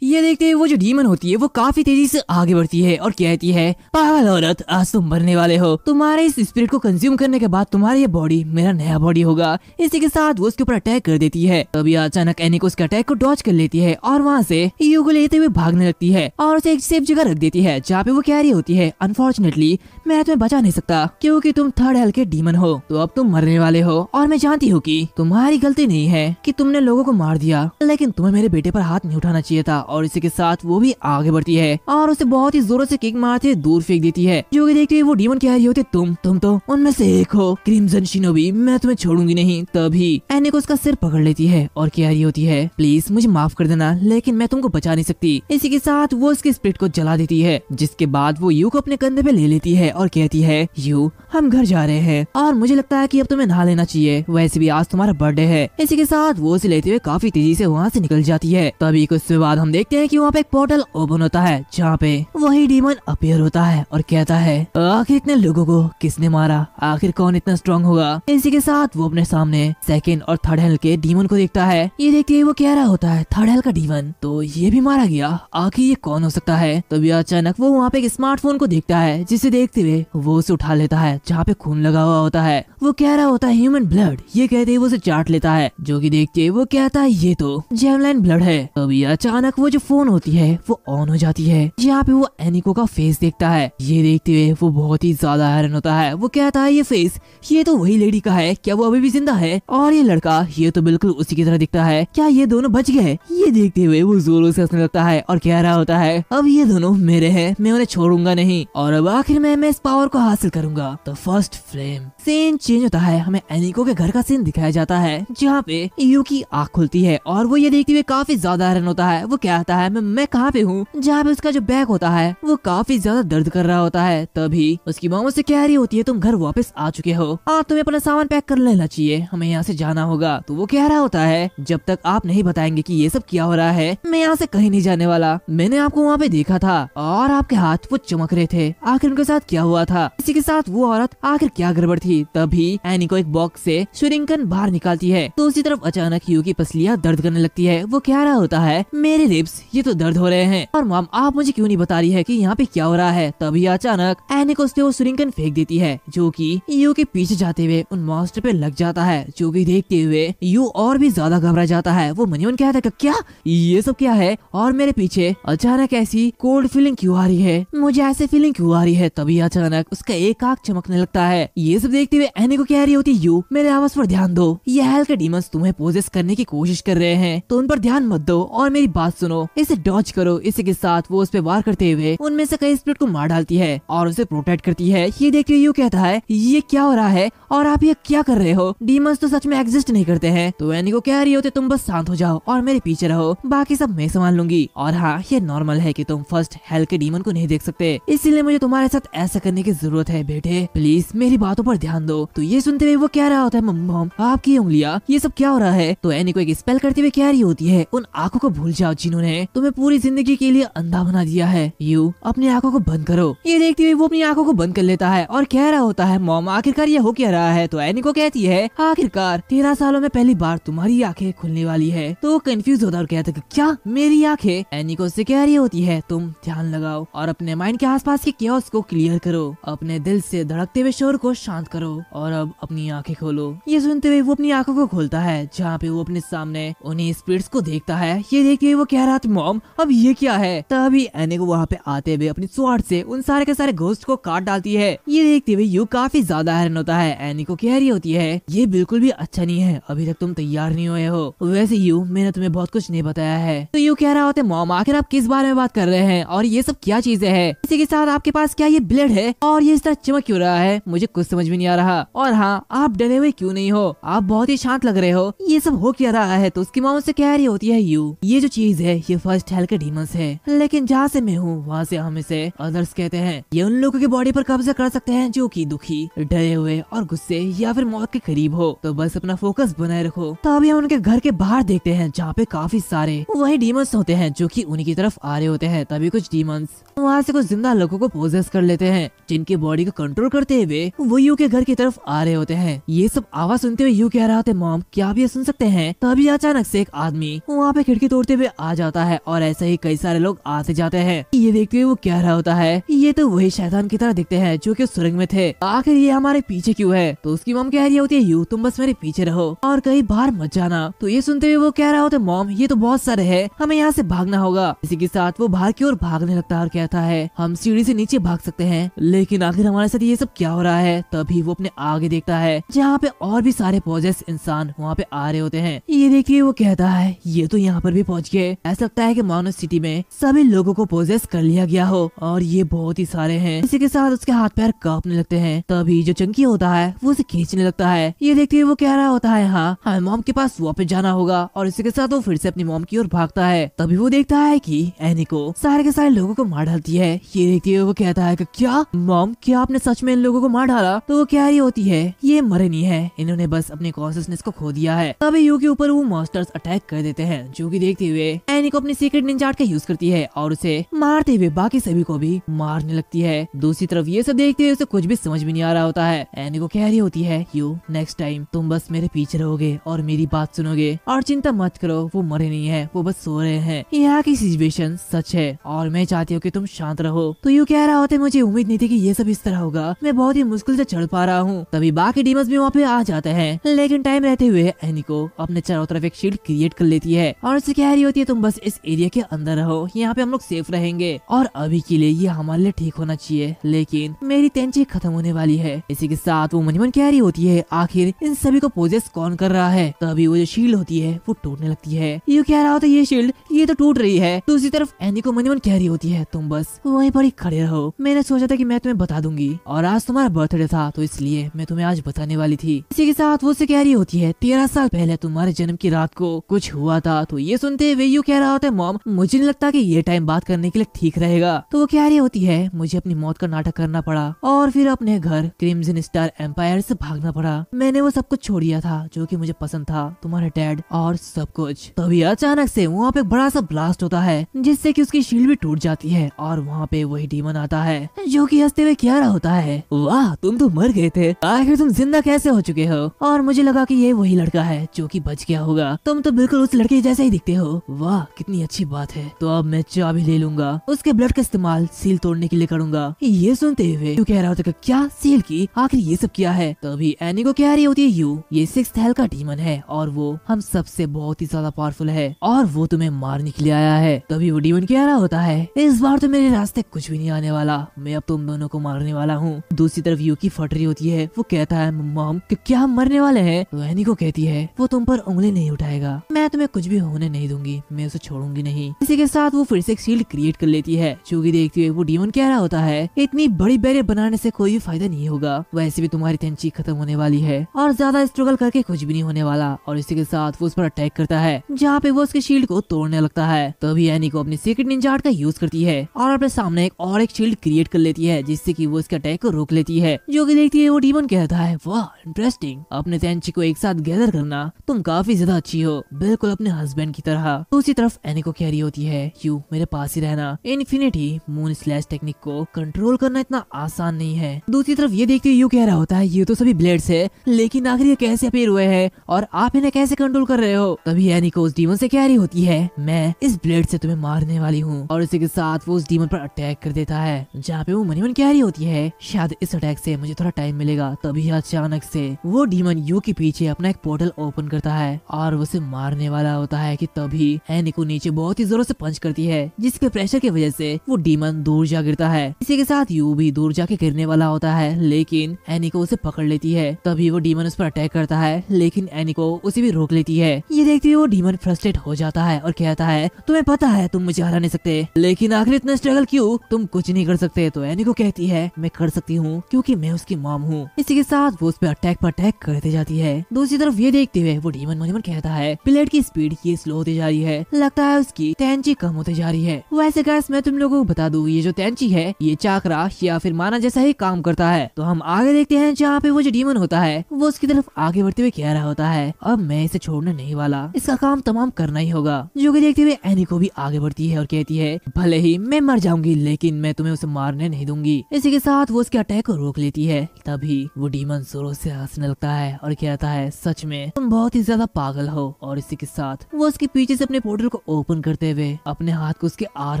ये देखते हुए वो जो डीमन होती है वो काफी तेजी से आगे बढ़ती है और कहती है पागल औरत आज तुम मरने वाले हो तुम्हारे इस स्पिरिट को कंज्यूम करने के बाद तुम्हारी ये बॉडी मेरा नया बॉडी होगा इसी के साथ वो उसके ऊपर अटैक कर देती है तभी अचानक एनिको उसके अटैक को डॉच कर लेती है और वहाँ से यू को लेते हुए भागने लगती है और उसे एक सेफ जगह रख देती है जहाँ पे वो कह रही होती है अनफॉर्चुनेटली मैं तुम्हें बचा नहीं सकता क्योंकि तुम थर्ड हेल के डीमन हो तो अब तुम मरने वाले हो और मैं जानती हूँ की तुम्हारी गलती नहीं है की तुमने लोगो को मार दिया लेकिन तुम्हें मेरे बेटे आरोप हाथ नहीं उठाना चाहिए था और इसी के साथ वो भी आगे बढ़ती है और उसे बहुत ही जोरों से किक मारते दूर फेंक देती है जो कि देखते हुए वो डीमन कह रही होती तुम तुम तो उनमें से एक हो क्रिमजन शिनोबी मैं तुम्हें छोड़ूंगी नहीं तभी एने को उसका सिर पकड़ लेती है और कह रही होती है प्लीज मुझे माफ कर देना लेकिन मैं तुमको बचा नहीं सकती इसी के साथ वो उसके स्प्रिट को जला देती है जिसके बाद वो यू को अपने कंधे पे ले लेती है और कहती है यू हम घर जा रहे हैं और मुझे लगता है कि अब तुम्हें नहा लेना चाहिए वैसे भी आज तुम्हारा बर्थडे है इसी के साथ वो उसे लेते हुए काफी तेजी से वहाँ से निकल जाती है तभी कुछ बाद हम देख देखते हैं कि वहाँ पे एक पोर्टल ओपन होता है जहाँ पे वही डीमन अपियर होता है और कहता है आखिर इतने लोगों को किसने मारा आखिर कौन इतना स्ट्रांग होगा इसी के साथ वो अपने सामने सेकेंड और थर्ड हेल के डीमन को देखता है ये देखते ही वो कह रहा होता है थर्ड हेल का डीमन तो ये भी मारा गया आखिर ये कौन हो सकता है तभी अचानक वो वहाँ पे एक स्मार्टफोन को देखता है जिसे देखते हुए वो उसे उठा लेता है जहाँ पे खून लगा हुआ होता है वो कह रहा होता है ह्यूमन ब्लड ये कहते हुए उसे चाट लेता है जो की देखते वो कहता है ये तो जेमलाइन ब्लड है तभी अचानक वो जो फोन होती है वो ऑन हो जाती है यहाँ पे वो एनिको का फेस देखता है ये देखते हुए वो बहुत ही ज्यादा हैरान होता है वो कहता है ये फेस ये तो वही लेडी का है क्या वो अभी भी जिंदा है और ये लड़का ये तो बिल्कुल उसी की तरह दिखता है क्या ये दोनों बच गए ये देखते हुए वो जोरों से हंसने लगता है और कह रहा होता है अब ये दोनों मेरे है मैं उन्हें छोड़ूंगा नहीं और अब आखिर में मैं इस पावर को हासिल करूंगा तो फर्स्ट फ्लेम सीन चेंज होता है हमें एनिको के घर का सीन दिखाया जाता है जहाँ पे यू की आँख खुलती है और वो ये देखते हुए काफी ज्यादा हैरान होता है वो क्या आता है मैं मैं कहाँ पे हूँ जहाँ पे उसका जो बैग होता है वो काफी ज्यादा दर्द कर रहा होता है तभी उसकी माँ उसे कह रही होती है तुम घर वापस आ चुके हो और तुम्हें अपना सामान पैक कर लेना चाहिए हमें यहाँ से जाना होगा तो वो कह रहा होता है जब तक आप नहीं बताएंगे की ये सब क्या हो रहा है मैं यहाँ से कहीं नहीं जाने वाला मैंने आपको वहाँ पे देखा था और आपके हाथ वो चमक रहे थे आखिर उनके साथ क्या हुआ था इसी के साथ वो औरत आखिर क्या गड़बड़ थी तभी एनी को एक बॉक्स से श्रिंकन बाहर निकालती है तो उसी तरफ अचानक यू की पसलियाँ दर्द करने लगती है वो कह रहा होता है मेरे लिए चिप्स ये तो दर्द हो रहे हैं और मॉम आप मुझे क्यों नहीं बता रही है कि यहाँ पे क्या हो रहा है तभी अचानक एनी को उसने वो सुरिंगन फेंक देती है जो कि यू के पीछे जाते हुए उन मॉन्स्टर पे लग जाता है जो कि देखते हुए यू और भी ज्यादा घबरा जाता है वो मनी मन कहता है क्या ये सब क्या है और मेरे पीछे अचानक ऐसी कोल्ड फीलिंग क्यूँ आ रही है मुझे ऐसे फीलिंग क्यूँ आ रही है तभी अचानक उसका एक आग चमकने लगता है ये सब देखते हुए एनी को कह रही होती यू मेरे आवाज पर ध्यान दो ये हेल्थ के डीमंस तुम्हें पोजेस करने की कोशिश कर रहे हैं तो उन पर ध्यान मत दो और मेरी बात सुनो सुनो इसे डॉच करो इसी के साथ वो उस पर वार करते हुए उनमें से कई स्प्रिट को मार डालती है और उसे प्रोटेक्ट करती है ये देख के यू कहता है ये क्या हो रहा है और आप ये क्या कर रहे हो डीमंस तो सच में एग्जिस्ट नहीं करते हैं तो एनी को कह रही होते तुम बस शांत हो जाओ और मेरे पीछे रहो बाकी सब मैं संभाल लूंगी और हाँ ये नॉर्मल है की तुम फर्स्ट हेल के डीमन को नहीं देख सकते इसीलिए मुझे तुम्हारे साथ ऐसा करने की जरूरत है बेटे प्लीज मेरी बातों पर ध्यान दो तो ये सुनते हुए वो कह रहा होता है मम्मा आपकी उंगलिया ये सब क्या हो रहा है तो एनी को एक स्पेल करते हुए कह रही होती है उन आंखों को भूल जाओ जिन्होंने उन्हें तुम्हें पूरी जिंदगी के लिए अंधा बना दिया है यू अपनी आंखों को बंद करो ये देखते हुए वो अपनी आंखों को बंद कर लेता है और कह रहा होता है मोम आखिरकार ये हो क्या रहा है तो एनी को कहती है आखिरकार तेरह सालों में पहली बार तुम्हारी आंखें खुलने वाली है तो वो कंफ्यूज होता और कहता क्या मेरी आंखें एनी को कह रही होती है तुम ध्यान लगाओ और अपने माइंड के पास के क्योस को क्लियर करो अपने दिल से धड़कते हुए शोर को शांत करो और अब अपनी आंखें खोलो ये सुनते हुए वो अपनी आंखों को खोलता है जहाँ पे वो अपने सामने उन्हीं स्पीड को देखता है ये देखते हुए वो कह रहा रात मोम अब ये क्या है तभी एने को वहाँ पे आते हुए अपनी स्वाट से उन सारे के सारे घोस्ट को काट डालती है ये देखते हुए यू काफी ज्यादा हैरान होता है एनी को कह रही होती है ये बिल्कुल भी अच्छा नहीं है अभी तक तुम तैयार नहीं हुए हो वैसे यू मैंने तुम्हें बहुत कुछ नहीं बताया है तो यू कह रहा होते मोम आखिर आप किस बारे में बात कर रहे हैं और ये सब क्या चीजें है इसी के साथ आपके पास क्या ये ब्लेड है और ये इस तरह चमक क्यों रहा है मुझे कुछ समझ में नहीं आ रहा और हाँ आप डरे हुए क्यूँ नहीं हो आप बहुत ही शांत लग रहे हो ये सब हो क्या रहा है तो उसकी माँ उससे कह रही होती है यू ये जो चीज है ये फर्स्ट हेल के डीमंस है लेकिन जहाँ से मैं हूँ वहाँ से हम इसे अदर्स कहते हैं ये उन लोगों की बॉडी पर कब्जा कर सकते हैं जो की दुखी डरे हुए और गुस्से या फिर मौत के करीब हो तो बस अपना फोकस बनाए रखो तभी हम उनके घर के बाहर देखते हैं जहाँ पे काफी सारे वही डीमंस होते हैं जो की उनकी तरफ आ रहे होते हैं तभी कुछ डीमंस वहाँ से कुछ जिंदा लोगों को प्रोजेस कर लेते हैं जिनकी बॉडी को कंट्रोल करते हुए वो यू के घर की तरफ आ रहे होते हैं ये सब आवाज सुनते हुए यू कह रहा था मॉम क्या आप ये सुन सकते हैं तभी अचानक से एक आदमी वहाँ पे खिड़की तोड़ते हुए आ जाता जाता है और ऐसे ही कई सारे लोग आते जाते हैं ये देखते हुए वो कह रहा होता है ये तो वही शैतान की तरह दिखते हैं जो की सुरंग में थे आखिर ये हमारे पीछे क्यूँ है तो उसकी मम कह रही होती है यू तुम बस मेरे पीछे रहो और कई बार मत जाना तो ये सुनते हुए वो कह रहा होता है मॉम ये तो बहुत सारे है हमें यहाँ ऐसी भागना होगा इसी के साथ वो बाहर की ओर भागने लगता है और कहता है हम सीढ़ी ऐसी नीचे भाग सकते हैं लेकिन आखिर हमारे साथ ये सब क्या हो रहा है तभी वो अपने आगे देखता है जहाँ पे और भी सारे पॉजेस इंसान वहाँ पे आ रहे होते हैं ये देखिए वो कहता है ये तो यहाँ पर भी पहुँच गए सकता है कि मानो सिटी में सभी लोगों को पोजेस कर लिया गया हो और ये बहुत ही सारे हैं इसी के साथ उसके हाथ पैर कांपने लगते हैं तभी जो चंकी होता है वो उसे खींचने लगता है ये देखते हुए वो कह रहा होता है हाँ हमें हाँ, मॉम के पास वापस जाना होगा और इसी के साथ वो फिर से अपनी मॉम की ओर भागता है तभी वो देखता है की एनी को सारे के सारे लोगो को मार डालती है ये देखते हुए वो कहता है की क्या मॉम क्या आपने सच में इन लोगो को मार डाला तो वो क्या ही होती है ये मरे नहीं है इन्होंने बस अपने कॉन्सियसनेस को खो दिया है तभी यू के ऊपर वो मॉस्टर्स अटैक कर देते हैं जो की देखते हुए शाइनी को अपनी सीक्रेट निंजा का यूज करती है और उसे मारते हुए बाकी सभी को भी मारने लगती है दूसरी तरफ ये सब देखते हुए उसे कुछ भी समझ में नहीं आ रहा होता है एनी को कह रही होती है यू नेक्स्ट टाइम तुम बस मेरे पीछे रहोगे और मेरी बात सुनोगे और चिंता मत करो वो मरे नहीं है वो बस सो रहे हैं यहाँ की सिचुएशन सच है और मैं चाहती हूँ की तुम शांत रहो तो यू कह रहा होता मुझे उम्मीद नहीं थी की ये सब इस तरह होगा मैं बहुत ही मुश्किल ऐसी चढ़ पा रहा हूँ तभी बाकी डीमस भी वहाँ पे आ जाते हैं लेकिन टाइम रहते हुए एनी को अपने चारों तरफ एक शील्ड क्रिएट कर लेती है और उसे कह रही होती है तुम बस बस इस एरिया के अंदर रहो यहाँ पे हम लोग सेफ रहेंगे और अभी के लिए ये हमारे लिए ठीक होना चाहिए लेकिन मेरी टेंशन खत्म होने वाली है इसी के साथ वो मनीमन कह रही होती है आखिर इन सभी को पोजेस कौन कर रहा है तभी वो जो शील्ड होती है वो टूटने लगती है यू कह रहा होता है ये शील्ड ये तो टूट रही है दूसरी तो तरफ एनी को मनीमन कह रही होती है तुम बस वही पर ही खड़े रहो मैंने सोचा था की मैं तुम्हें बता दूंगी और आज तुम्हारा बर्थडे था तो इसलिए मैं तुम्हें आज बताने वाली थी इसी के साथ वो से कह रही होती है तेरह साल पहले तुम्हारे जन्म की रात को कुछ हुआ था तो ये सुनते हुए यू कह रहा होता है मॉम मुझे नहीं लगता की ये टाइम बात करने के लिए ठीक रहेगा तो वो क्या रही होती है मुझे अपनी मौत का नाटक करना पड़ा और फिर अपने घर क्रिमजन स्टार एम्पायर से भागना पड़ा मैंने वो सब कुछ छोड़ दिया था जो कि मुझे पसंद था तुम्हारे डैड और सब कुछ तभी अचानक से वहाँ पे बड़ा सा ब्लास्ट होता है जिससे की उसकी शील्ड भी टूट जाती है और वहाँ पे वही डीमन आता है जो की हंसते हुए क्या रहा होता है वाह तुम तो मर गए थे आखिर तुम जिंदा कैसे हो चुके हो और मुझे लगा की ये वही लड़का है जो की बच गया होगा तुम तो बिल्कुल उस लड़के जैसे ही दिखते हो वाह कितनी अच्छी बात है तो अब मैं चाबी ले लूंगा उसके ब्लड का इस्तेमाल सील तोड़ने के लिए करूंगा ये सुनते हुए यू कह रहा होता क्या सील की आखिर ये सब क्या है तभी एनी को कह रही होती है यू ये सिक्स हेल का डीमन है और वो हम सबसे बहुत ही ज्यादा पावरफुल है और वो तुम्हें मारने के लिए आया है तभी वो डीमन कह रहा होता है इस बार तो मेरे रास्ते कुछ भी नहीं आने वाला मैं अब तुम दोनों को मारने वाला हूँ दूसरी तरफ यू की फटरी होती है वो कहता है मॉम की क्या हम मरने वाले हैं एनी तो को कहती है वो तुम पर उंगली नहीं उठाएगा मैं तुम्हें कुछ भी होने नहीं दूंगी मैं उसे छोड़ूंगी नहीं इसी के साथ वो फिर से एक शील्ड क्रिएट कर लेती है चूंकि देखते हुए वो डीमन कह रहा होता है इतनी बड़ी बैरियर बनाने से कोई भी फायदा नहीं होगा वैसे भी तुम्हारी तेंची खत्म होने वाली है और ज्यादा स्ट्रगल करके कुछ भी नहीं होने वाला और इसी के साथ वो उस पर अटैक करता है जहाँ पे वो उसके शील्ड को तोड़ने लगता है तभी तो एनी को अपनी सीक्रेट निंजा का यूज करती है और अपने सामने एक और एक शील्ड क्रिएट कर लेती है जिससे की वो इसके अटैक को रोक लेती है जो की देखती है वो डीमन कहता है वाह इंटरेस्टिंग अपने तेंची को एक साथ गैदर करना तुम काफी ज्यादा अच्छी हो बिल्कुल अपने हस्बैंड की तरह दूसरी तरफ पास एनिको कह रही होती है यू मेरे पास ही रहना इन्फिनिटी मून स्लैश टेक्निक को कंट्रोल करना इतना आसान नहीं है दूसरी तरफ ये देखते हुए यू कह रहा होता है ये तो सभी ब्लेड है लेकिन आखिर ये कैसे अपेयर हुए है और आप इन्हें कैसे कंट्रोल कर रहे हो तभी एनिको उस डीमन ऐसी कह रही होती है मैं इस ब्लेड ऐसी तुम्हें मारने वाली हूँ और इसी के साथ वो उस डीमन आरोप अटैक कर देता है जहाँ पे वो मनी मन कह रही होती है शायद इस अटैक ऐसी मुझे थोड़ा टाइम मिलेगा तभी अचानक ऐसी वो डीमन यू के पीछे अपना एक पोर्टल ओपन करता है और उसे मारने वाला होता है की तभी एनिको को नीचे बहुत ही जोरों से पंच करती है जिसके प्रेशर की वजह से वो डीमन दूर जा गिरता है इसी के साथ यू भी दूर जाके गिरने वाला होता है लेकिन एनिको उसे पकड़ लेती है तभी वो डीमन उस पर अटैक करता है लेकिन एनिको उसे भी रोक लेती है ये देखते हुए वो डीमन फ्रस्ट्रेट हो जाता है और कहता है तुम्हें पता है तुम मुझे हरा नहीं सकते लेकिन आखिर इतना स्ट्रगल क्यूँ तुम कुछ नहीं कर सकते तो एनिको कहती है मैं कर सकती हूँ क्यूँकी मैं उसकी मॉम हूँ इसी के साथ वो उस पर अटैक पर अटैक करते जाती है दूसरी तरफ ये देखते हुए वो डीमन मोनिमन कहता है प्लेट की स्पीड ये स्लो होती जा रही है लगता है उसकी तैंची कम होते जा रही है वैसे गैस मैं तुम लोगों को बता दू ये जो तैंची है ये चाकरा या फिर माना जैसा ही काम करता है तो हम आगे देखते हैं जहाँ पे वो जो डीमन होता है वो उसकी तरफ आगे बढ़ते हुए कह रहा होता है अब मैं इसे छोड़ने नहीं वाला इसका काम तमाम करना ही होगा जो की देखते हुए एनी को भी आगे बढ़ती है और कहती है भले ही मैं मर जाऊंगी लेकिन मैं तुम्हें उसे मारने नहीं दूंगी इसी के साथ वो उसके अटैक को रोक लेती है तभी वो डीमन जोरों से हंसने लगता है और कहता है सच में तुम बहुत ही ज्यादा पागल हो और इसी के साथ वो उसके पीछे से अपने पोर्टल को ओपन करते हुए अपने हाथ को उसके आर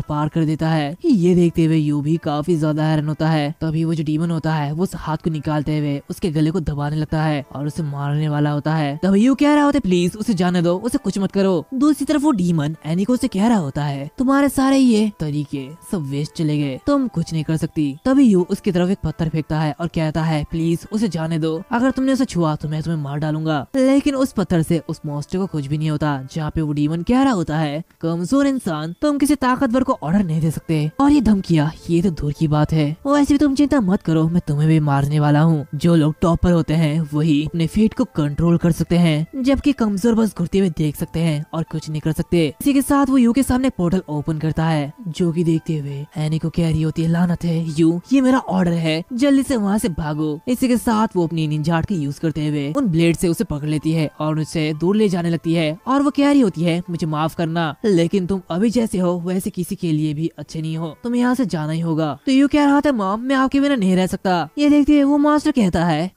पार कर देता है ये देखते हुए यू भी काफी ज्यादा हैरान होता है तभी वो जो डीमन होता है वो उस हाथ को निकालते हुए उसके गले को दबाने लगता है और उसे मारने वाला होता है तभी यू कह रहा होता है प्लीज उसे जाने दो उसे कुछ मत करो दूसरी तरफ वो डीमन एनी को उसे कह रहा होता है तुम्हारे सारे ये तरीके सब वेस्ट चले गए तुम कुछ नहीं कर सकती तभी यू उसकी तरफ एक पत्थर फेंकता है और कहता है प्लीज उसे जाने दो अगर तुमने उसे छुआ तो मैं तुम्हें मार डालूंगा लेकिन उस पत्थर से उस मॉन्स्टर को कुछ भी नहीं होता जहाँ पे वो डीमन कह रहा होता है है कमजोर इंसान तुम किसी ताकतवर को ऑर्डर नहीं दे सकते और ये धमकिया ये तो दूर की बात है वैसे भी तुम चिंता मत करो मैं तुम्हें भी मारने वाला हूँ जो लोग टॉपर होते हैं वही अपने फेट को कंट्रोल कर सकते हैं जबकि कमजोर बस घुर्ती हुए देख सकते हैं और कुछ नहीं कर सकते इसी के साथ वो यू के सामने पोर्टल ओपन करता है जो की देखते हुए एनी को कह रही होती है लानत है यू ये मेरा ऑर्डर है जल्दी ऐसी वहाँ ऐसी भागो इसी के साथ वो अपनी निंजाट की यूज करते हुए उन ब्लेड ऐसी उसे पकड़ लेती है और उसे दूर ले जाने लगती है और वो कह रही होती है मुझे माफ करना करना लेकिन तुम अभी जैसे हो वैसे किसी के लिए भी अच्छे नहीं हो तुम यहाँ से जाना ही होगा तो यू कह रहा था मॉम मैं आपके बिना नहीं रह सकता ये देखते हुए वो मास्टर कहता है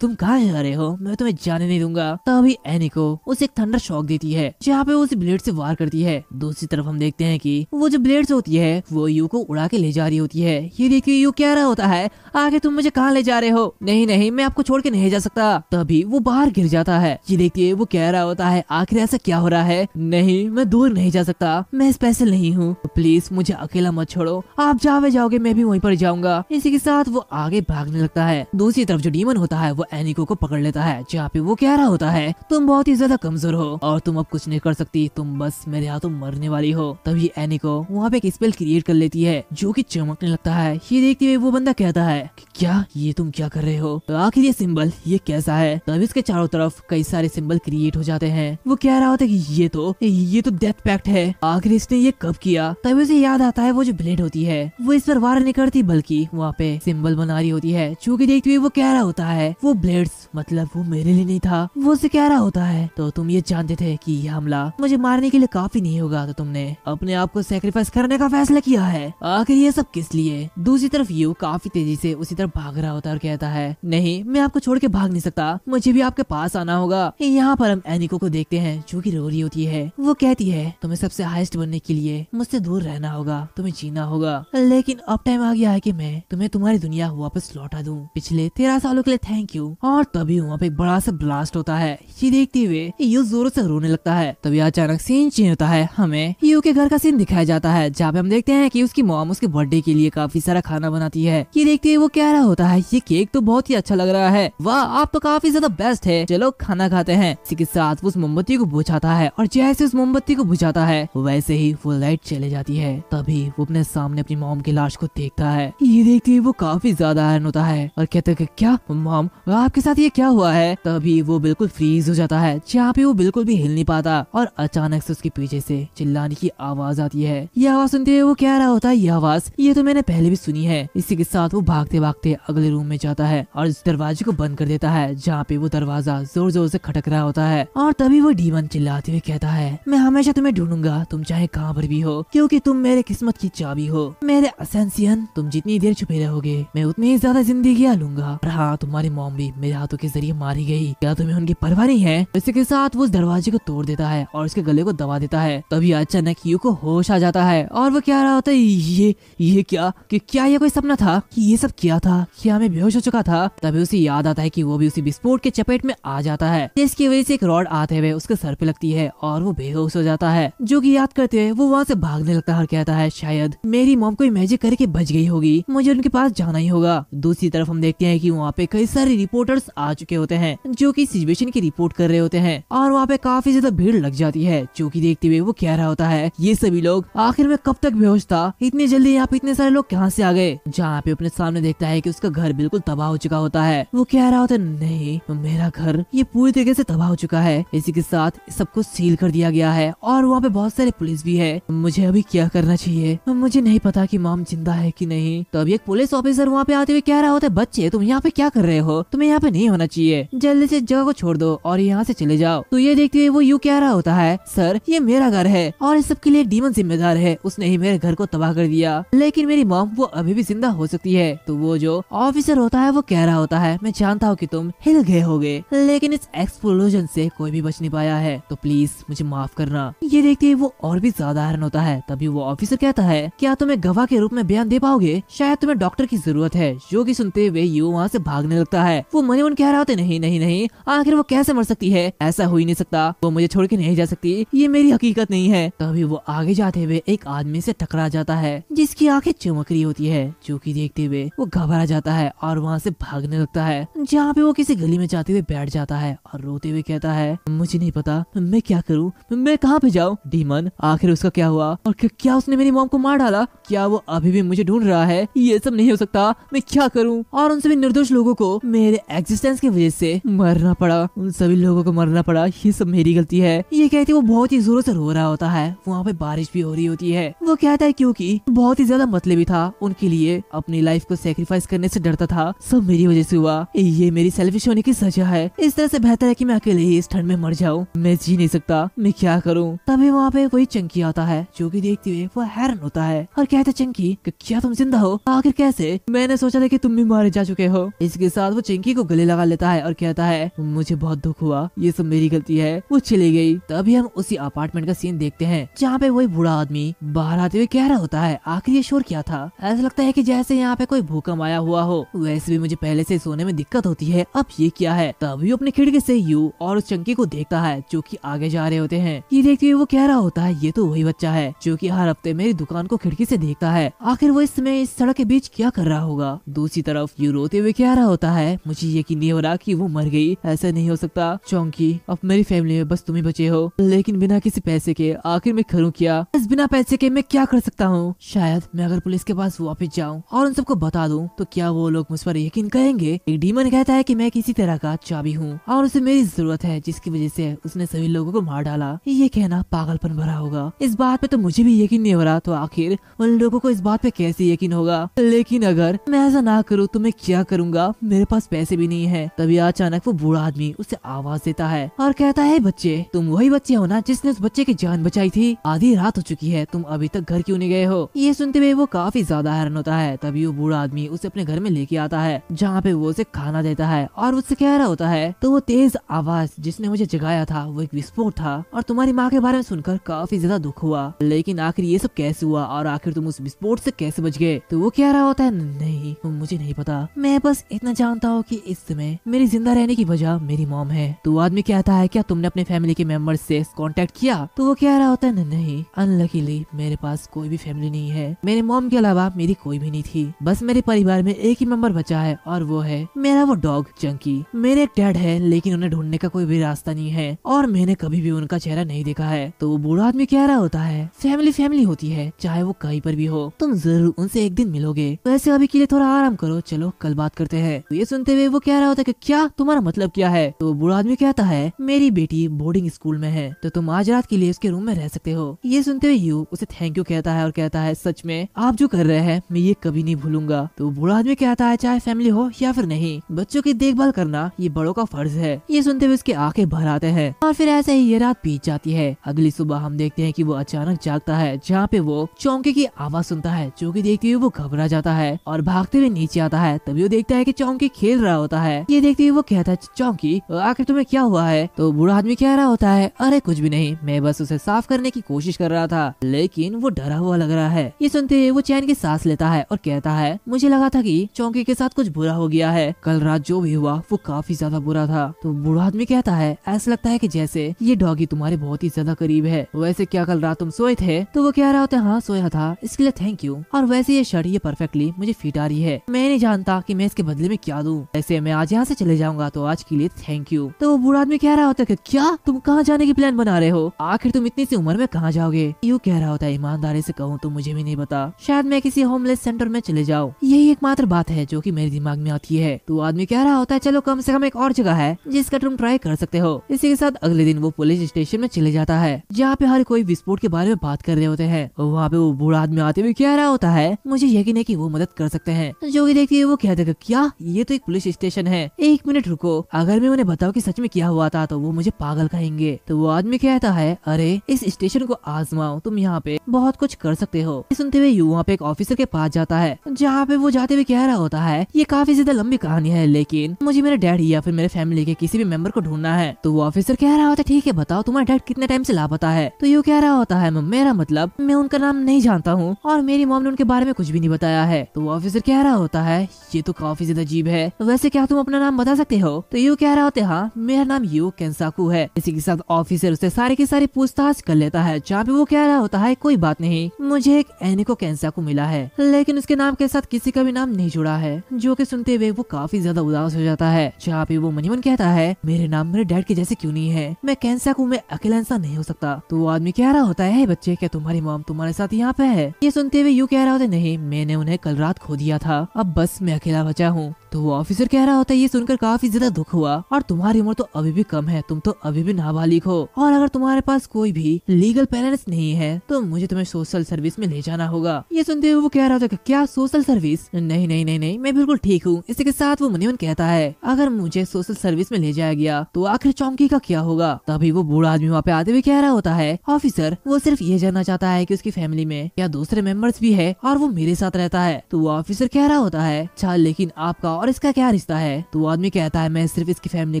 तुम कहा जा रहे हो मैं तुम्हें जाने नहीं दूंगा तभी एनी को उसे एक थंडर शॉक देती है जहाँ पे उस ब्लेड ऐसी वार करती है दूसरी तरफ हम देखते हैं की वो जो ब्लेड होती है वो यू को उड़ा के ले जा रही होती है ये देखते यू क्या रहा होता है आगे तुम मुझे कहाँ ले जा रहे हो नहीं नहीं मैं आपको छोड़ के नहीं जा सकता तभी वो बाहर गिर जाता है ये देखते वो कह रहा होता है आखिर ऐसा क्या हो रहा है नहीं मैं दूर नहीं जा सकता मैं स्पेशल नहीं हूँ तो प्लीज मुझे अकेला मत छोड़ो आप जहाँ जाओगे मैं भी वहीं पर जाऊंगा इसी के साथ वो आगे भागने लगता है दूसरी तरफ जो डीमन होता है वो एनिको को पकड़ लेता है जहाँ पे वो कह रहा होता है तुम बहुत ही ज्यादा कमजोर हो और तुम अब कुछ नहीं कर सकती तुम बस मेरे हाथों मरने वाली हो तभी एनिको वहाँ पे एक स्पेल क्रिएट कर लेती है जो की चमकने लगता है ये देखते हुए वो बंदा कहता है क्या ये तुम क्या कर रहे हो तो आखिर ये सिंबल ये कैसा है तभी इसके चारों तरफ कई सारे सिंबल क्रिएट हो जाते हैं वो कह रहा होता है की ये तो ये तो डेथ पैक्ट है आखिर इसने ये कब किया तभी उसे याद आता है वो जो ब्लेड होती है वो इस पर वार नहीं करती बल्कि वहाँ पे सिंबल बना रही होती है चूंकि देखते हुए वो कह रहा होता है वो ब्लेड मतलब वो मेरे लिए नहीं था वो उसे कह रहा होता है तो तुम ये जानते थे की यह हमला मुझे मारने के लिए काफी नहीं होगा तो तुमने अपने आप को सेक्रीफाइस करने का फैसला किया है आखिर ये सब किस लिए दूसरी तरफ यू काफी तेजी से उसी तरफ भाग रहा होता है और कहता है नहीं मैं आपको छोड़ के भाग नहीं सकता मुझे भी आपके पास आना होगा यहाँ पर हम एनिको को देखते हैं जो की रो रही होती है वो कहती है है तुम्हें सबसे हाइस्ट बनने के लिए मुझसे दूर रहना होगा तुम्हें जीना होगा लेकिन अब टाइम आ गया है की मैं तुम्हें तुम्हारी दुनिया वापस लौटा दूँ पिछले तेरह सालों के लिए थैंक यू और तभी वहाँ पे बड़ा सा ब्लास्ट होता है ये देखते हुए यू जोरों से रोने लगता है तभी अचानक सीन चेंज होता है हमें यू के घर का सीन दिखाया जाता है जहाँ पे हम देखते हैं की उसकी मोम उसके बर्थडे के लिए काफी सारा खाना बनाती है ये देखते हुए वो कह रहा होता है ये केक तो बहुत ही अच्छा लग रहा है वाह आप तो काफी ज्यादा बेस्ट है चलो खाना खाते हैं इसी साथ उस मोमबत्ती को बुझाता है और जैसे उस मोमबत्ती को बुझाता है वैसे ही वो लाइट चले जाती है तभी वो अपने सामने अपनी मोम की लाश को देखता है ये देखते ही वो काफी ज्यादा हैरान होता है और कहते है क्या मोम आपके साथ ये क्या हुआ है तभी वो बिल्कुल फ्रीज हो जाता है जहाँ पे वो बिल्कुल भी हिल नहीं पाता और अचानक से उसके पीछे से चिल्लाने की आवाज आती है ये आवाज सुनते हुए वो कह रहा होता है ये आवाज ये तो मैंने पहले भी सुनी है इसी के साथ वो भागते भागते अगले रूम में जाता है और उस दरवाजे को बंद कर देता है जहाँ पे वो दरवाजा जोर जोर से खटक रहा होता है और तभी वो डीमन चिल्लाते हुए कहता है मैं हमेशा तुम्हें तो ढूंढूंगा तुम चाहे कहाँ पर भी हो क्योंकि तुम मेरे किस्मत की चाबी हो मेरे असेंसियन तुम जितनी देर छुपे रहोगे मैं उतनी ही ज्यादा जिंदगी लूंगा और हाँ तुम्हारी मोम भी मेरे हाथों के जरिए मारी गयी क्या तुम्हें उनकी परवाह नहीं है इसी के साथ वो उस दरवाजे को तोड़ देता है और उसके गले को दबा देता है तभी अचानक यू को होश आ जाता है और वो क्या रहा होता है ये ये क्या कि क्या ये कोई सपना था कि ये सब क्या था क्या मैं बेहोश हो चुका था तभी उसे याद आता है कि वो भी उसी विस्फोट के चपेट में आ जाता है जिसकी वजह से एक रॉड आते हुए उसके सर पे लगती है और वो बेहोश हो जाता होता है जो की याद करते हुए वो वहाँ से भागने लगता है और कहता है शायद मेरी मोम कोई मैजिक करके बच गई होगी मुझे उनके पास जाना ही होगा दूसरी तरफ हम देखते हैं की वहाँ पे कई सारे रिपोर्टर्स आ चुके होते हैं जो की सिचुएशन की रिपोर्ट कर रहे होते हैं और वहाँ पे काफी ज्यादा भीड़ लग जाती है जो की देखते हुए वो कह रहा होता है ये सभी लोग आखिर में कब तक बेहोश था इतनी जल्दी यहाँ पे इतने सारे लोग कहाँ से आ गए जहाँ पे अपने सामने देखता है की उसका घर बिल्कुल तबाह हो चुका होता है वो कह रहा होता है नहीं मेरा घर ये पूरी तरीके ऐसी तबाह हो चुका है इसी के साथ सबको सील कर दिया गया है और और वहाँ पे बहुत सारे पुलिस भी है मुझे अभी क्या करना चाहिए मुझे नहीं पता की मॉम जिंदा है की नहीं तो अभी एक पुलिस ऑफिसर वहाँ पे आते हुए कह रहा होता है बच्चे तुम यहाँ पे क्या कर रहे हो तुम्हें यहाँ पे नहीं होना चाहिए जल्दी से जगह को छोड़ दो और यहाँ से चले जाओ तो ये देखते हुए वो यू कह रहा होता है सर ये मेरा घर है और इस सब के लिए डीमन जिम्मेदार है उसने ही मेरे घर को तबाह कर दिया लेकिन मेरी मॉम वो अभी भी जिंदा हो सकती है तो वो जो ऑफिसर होता है वो कह रहा होता है मैं जानता हूँ की तुम हिल गए हो लेकिन इस एक्सप्लोजन से कोई भी बच नहीं पाया है तो प्लीज मुझे माफ करना ये देखते ही वो और भी ज्यादा हैरान होता है तभी वो ऑफिसर कहता है क्या तुम्हें गवाह के रूप में बयान दे पाओगे शायद तुम्हें डॉक्टर की जरूरत है जो की सुनते हुए यू वहाँ ऐसी भागने लगता है वो मन मन कह रहा होते नहीं नहीं नहीं आखिर वो कैसे मर सकती है ऐसा हो ही नहीं सकता वो मुझे छोड़ के नहीं जा सकती ये मेरी हकीकत नहीं है तभी वो आगे जाते हुए एक आदमी से टकरा जाता है जिसकी आंखें चमक रही होती है जो की देखते हुए वो घबरा जाता है और वहाँ से भागने लगता है जहाँ पे वो किसी गली में जाते हुए बैठ जाता है और रोते हुए कहता है मुझे नहीं पता मैं क्या करूँ मैं कहाँ पे जाओ डीमन आखिर उसका क्या हुआ और क्या उसने मेरी मोम को मार डाला क्या वो अभी भी मुझे ढूंढ रहा है ये सब नहीं हो सकता मैं क्या करूँ और उन सभी निर्दोष लोगों को मेरे एग्जिस्टेंस की वजह से मरना पड़ा उन सभी लोगों को मरना पड़ा ये सब मेरी गलती है ये कहती वो बहुत ही जोरों से रो रहा होता है वहाँ पे बारिश भी हो रही होती है वो कहता है क्योंकि बहुत ही ज्यादा मतलबी था उनके लिए अपनी लाइफ को सेक्रीफाइस करने से डरता था सब मेरी वजह से हुआ ये मेरी सेल्फिश होने की सजा है इस तरह से बेहतर है कि मैं अकेले ही इस ठंड में मर जाऊँ मैं जी नहीं सकता मैं क्या करूँ तभी वहाँ पे कोई चंकी आता है जो कि देखते हुए वो हैरन होता है और कहते चंकी क्या तुम जिंदा हो आखिर कैसे मैंने सोचा था की तुम भी मारे जा चुके हो इसके साथ वो चंकी को गले लगा लेता है और कहता है मुझे बहुत दुख हुआ ये सब मेरी गलती है वो चली गयी तभी हम उसी अपार्टमेंट का सीन देखते हैं जहाँ पे वही बूढ़ा आदमी बाहर आते हुए कह रहा होता है आखिर ये शोर क्या था ऐसा लगता है की जैसे यहाँ पे कोई भूकंप आया हुआ हो वैसे भी मुझे पहले से सोने में दिक्कत होती है अब ये क्या है तभी अपने खिड़की से यू और उस चंकी को देखता है जो की आगे जा रहे होते हैं ये देखते हुए वो कह रहा होता है ये तो वही बच्चा है जो की हर हफ्ते मेरी दुकान को खिड़की ऐसी देखता है आखिर वो इस समय इस सड़क के बीच क्या कर रहा होगा दूसरी तरफ ये रोते हुए कह रहा होता है मुझे यकीन नहीं हो रहा की वो मर गयी ऐसा नहीं हो सकता चौंकी अब मेरी फैमिली में बस तुम्हें बचे हो लेकिन बिना किसी पैसे के आखिर मैं करूँ क्या इस बिना पैसे के मैं क्या कर सकता हूँ शायद मैं अगर पुलिस के पास वापस जाऊँ और उन सबको बता दूँ तो क्या वो लोग मुझ पर यकीन करेंगे एक डीमन कहता है कि मैं किसी तरह का चाबी हूँ और उसे मेरी जरूरत है जिसकी वजह से उसने सभी लोगों को मार डाला ये कहना गहरा पागलपन भरा होगा इस बात पे तो मुझे भी यकीन नहीं हो रहा तो आखिर उन लोगों को इस बात पे कैसे यकीन होगा लेकिन अगर मैं ऐसा ना करूँ तो मैं क्या करूँगा मेरे पास पैसे भी नहीं है तभी अचानक वो बूढ़ा आदमी उसे आवाज देता है और कहता है बच्चे तुम वही बच्चे हो ना जिसने उस बच्चे की जान बचाई थी आधी रात हो चुकी है तुम अभी तक घर क्यों नहीं गए हो ये सुनते हुए वो काफी ज्यादा हैरान होता है तभी वो बूढ़ा आदमी उसे अपने घर में लेके आता है जहाँ पे वो उसे खाना देता है और उससे कह रहा होता है तो वो तेज आवाज जिसने मुझे जगाया था वो एक विस्फोट था और तुम्हारी माँ के बारे में सुनकर काफी ज्यादा दुख हुआ लेकिन आखिर ये सब कैसे हुआ और आखिर तुम उस विस्फोट से कैसे बच गए तो वो क्या रहा होता है नहीं मुझे नहीं पता मैं बस इतना जानता हूँ की इस समय मेरी जिंदा रहने की वजह मेरी मॉम है तो आदमी कहता है क्या तुमने अपने फैमिली के मेंबर से कॉन्टेक्ट किया तो वो क्या रहा होता है नहीं अनलकीली मेरे पास कोई भी फैमिली नहीं है मेरे मॉम के अलावा मेरी कोई भी नहीं थी बस मेरे परिवार में एक ही मेम्बर बचा है और वो है मेरा वो डॉग चंकी मेरे एक डैड है लेकिन उन्हें ढूंढने का कोई भी रास्ता नहीं है और मैंने कभी भी उनका चेहरा नहीं देखा है है तो वो बूढ़ा आदमी कह रहा होता है फैमिली फैमिली होती है चाहे वो कहीं पर भी हो तुम जरूर उनसे एक दिन मिलोगे वैसे तो अभी के लिए थोड़ा आराम करो चलो कल बात करते हैं तो ये सुनते हुए वो कह रहा होता है की क्या तुम्हारा मतलब क्या है तो बूढ़ा आदमी कहता है मेरी बेटी बोर्डिंग स्कूल में है तो तुम आज रात के लिए उसके रूम में रह सकते हो ये सुनते हुए यू उसे थैंक यू कहता है और कहता है सच में आप जो कर रहे हैं मैं ये कभी नहीं भूलूंगा तो बूढ़ा आदमी कहता है चाहे फैमिली हो या फिर नहीं बच्चों की देखभाल करना ये बड़ों का फर्ज है ये सुनते हुए उसके आंखें भर आते हैं और फिर ऐसे ही ये रात बीत जाती है अगली सुबह हम देखते हैं कि वो अचानक जागता है जहाँ पे वो चौंके की आवाज सुनता है जो की देखते हुए वो घबरा जाता है और भागते हुए नीचे आता है तभी वो देखता है की चौंकी खेल रहा होता है ये देखते हुए वो कहता है चौंकी आखिर तुम्हें क्या हुआ है तो बूढ़ा आदमी कह रहा होता है अरे कुछ भी नहीं मैं बस उसे साफ करने की कोशिश कर रहा था लेकिन वो डरा हुआ लग रहा है ये सुनते हुए वो चैन की सांस लेता है और कहता है मुझे लगा था कि चौकी के साथ कुछ बुरा हो गया है कल रात जो भी हुआ वो काफी ज्यादा बुरा था तो बूढ़ा आदमी कहता है ऐसा लगता है कि जैसे ये डॉगी तुम्हारे बहुत ही ज्यादा करीब है वैसे क्या कल रात तुम सोए थे तो वो कह रहा होता हाँ सोया था इसके लिए थैंक यू और वैसे ये शर्ट ये परफेक्टली मुझे फिट आ रही है मैं नहीं जानता की मैं इसके बदले में क्या दूँ ऐसे मैं आज यहाँ ऐसी चले जाऊंगा तो आज के लिए थैंक यू तो वो बूढ़ा आदमी कह रहा होता है क्या तुम कहाँ जाने की प्लान बना रहे हो आखिर तुम इतनी सी उम्र में कहाँ जाओगे यू कह रहा होता है ईमानदारी से कहूँ तो मुझे भी नहीं पता शायद मैं किसी होमलेस सेंटर में चले जाऊँ यही एकमात्र बात है जो की मेरे दिमाग में आती है तो आदमी कह रहा होता है चलो कम से कम एक और जगह है जिसका तुम ट्राई कर सकते हो इसी के साथ अगले दिन वो पुलिस स्टेशन में चले जाता है है जहाँ पे हर कोई विस्फोट के बारे में बात कर रहे होते हैं वहाँ पे वो बूढ़ा आदमी आते हुए कह रहा होता है मुझे यकीन है की वो मदद कर सकते हैं जो की देखती है वो कह देगा क्या ये तो एक पुलिस स्टेशन है एक मिनट रुको अगर मैं उन्हें बताऊँ की सच में क्या हुआ था तो वो मुझे पागल कहेंगे तो वो आदमी कहता है अरे इस स्टेशन को आजमाओ तुम यहाँ पे बहुत कुछ कर सकते हो सुनते हुए वहाँ पे एक ऑफिसर के पास जाता है जहाँ पे वो जाते हुए कह रहा होता है ये काफी ज्यादा लंबी कहानी है लेकिन मुझे मेरे डैड या फिर मेरे फैमिली के किसी भी मेंबर को ढूंढना है तो वो ऑफिसर कह रहा होता है ठीक है बताओ तुम्हारे डैड कितने टाइम से लापता है तो यू कह रहा होता है मेरा मतलब मैं उनका नाम नहीं जानता हूँ और मेरी मॉम ने उनके बारे में कुछ भी नहीं बताया है तो वो ऑफिसर कह रहा होता है ये तो काफी ज्यादा अजीब है वैसे क्या तुम अपना नाम बता सकते हो तो यू कह रहा होते हाँ मेरा नाम यू कैंसाकू है इसी के साथ ऑफिसर उसे सारे की सारी पूछताछ कर लेता है जहाँ पे वो कह रहा होता है कोई बात नहीं मुझे एक एनिको कैंसाकू मिला है लेकिन उसके नाम के साथ किसी का भी नाम नहीं जुड़ा है जो की सुनते हुए वो काफी ज्यादा उदास हो जाता है जहाँ पे वो मनीमन कहता है मेरे नाम मेरे डैड के जैसे क्यूँ नहीं है मैं कैंसाकू में अकेला नहीं हो सकता तो वो आदमी कह रहा होता है बच्चे क्या तुम्हारी मोम तुम्हारे साथ यहाँ पे है ये सुनते हुए यू कह रहा होता नहीं मैंने उन्हें कल रात खो दिया था अब बस मैं अकेला बचा हूँ तो वो ऑफिसर कह रहा होता है ये सुनकर काफी ज्यादा दुख हुआ और तुम्हारी उम्र तो अभी भी कम है तुम तो अभी भी नाबालिग हो और अगर तुम्हारे पास कोई भी लीगल पेरेंट्स नहीं है तो मुझे तुम्हें सोशल सर्विस में ले जाना होगा ये सुनते हुए वो कह रहा होता है क्या सोशल सर्विस नहीं नहीं नहीं नहीं मैं बिल्कुल ठीक हूँ इसी के साथ वो मनीमन कहता है अगर मुझे सोशल सर्विस में ले जाया गया तो आखिर चौंकी का क्या होगा तभी वो बूढ़ा आदमी वहाँ पे आते हुए कह चेहरा होता है ऑफिसर वो सिर्फ ये जानना चाहता है की उसकी फैमिली में या दूसरे मेंबर्स भी है और वो मेरे साथ रहता है तो वो ऑफिसर कह रहा होता है अच्छा लेकिन आपका और इसका क्या रिश्ता है तो आदमी कहता है मैं सिर्फ इसकी फैमिली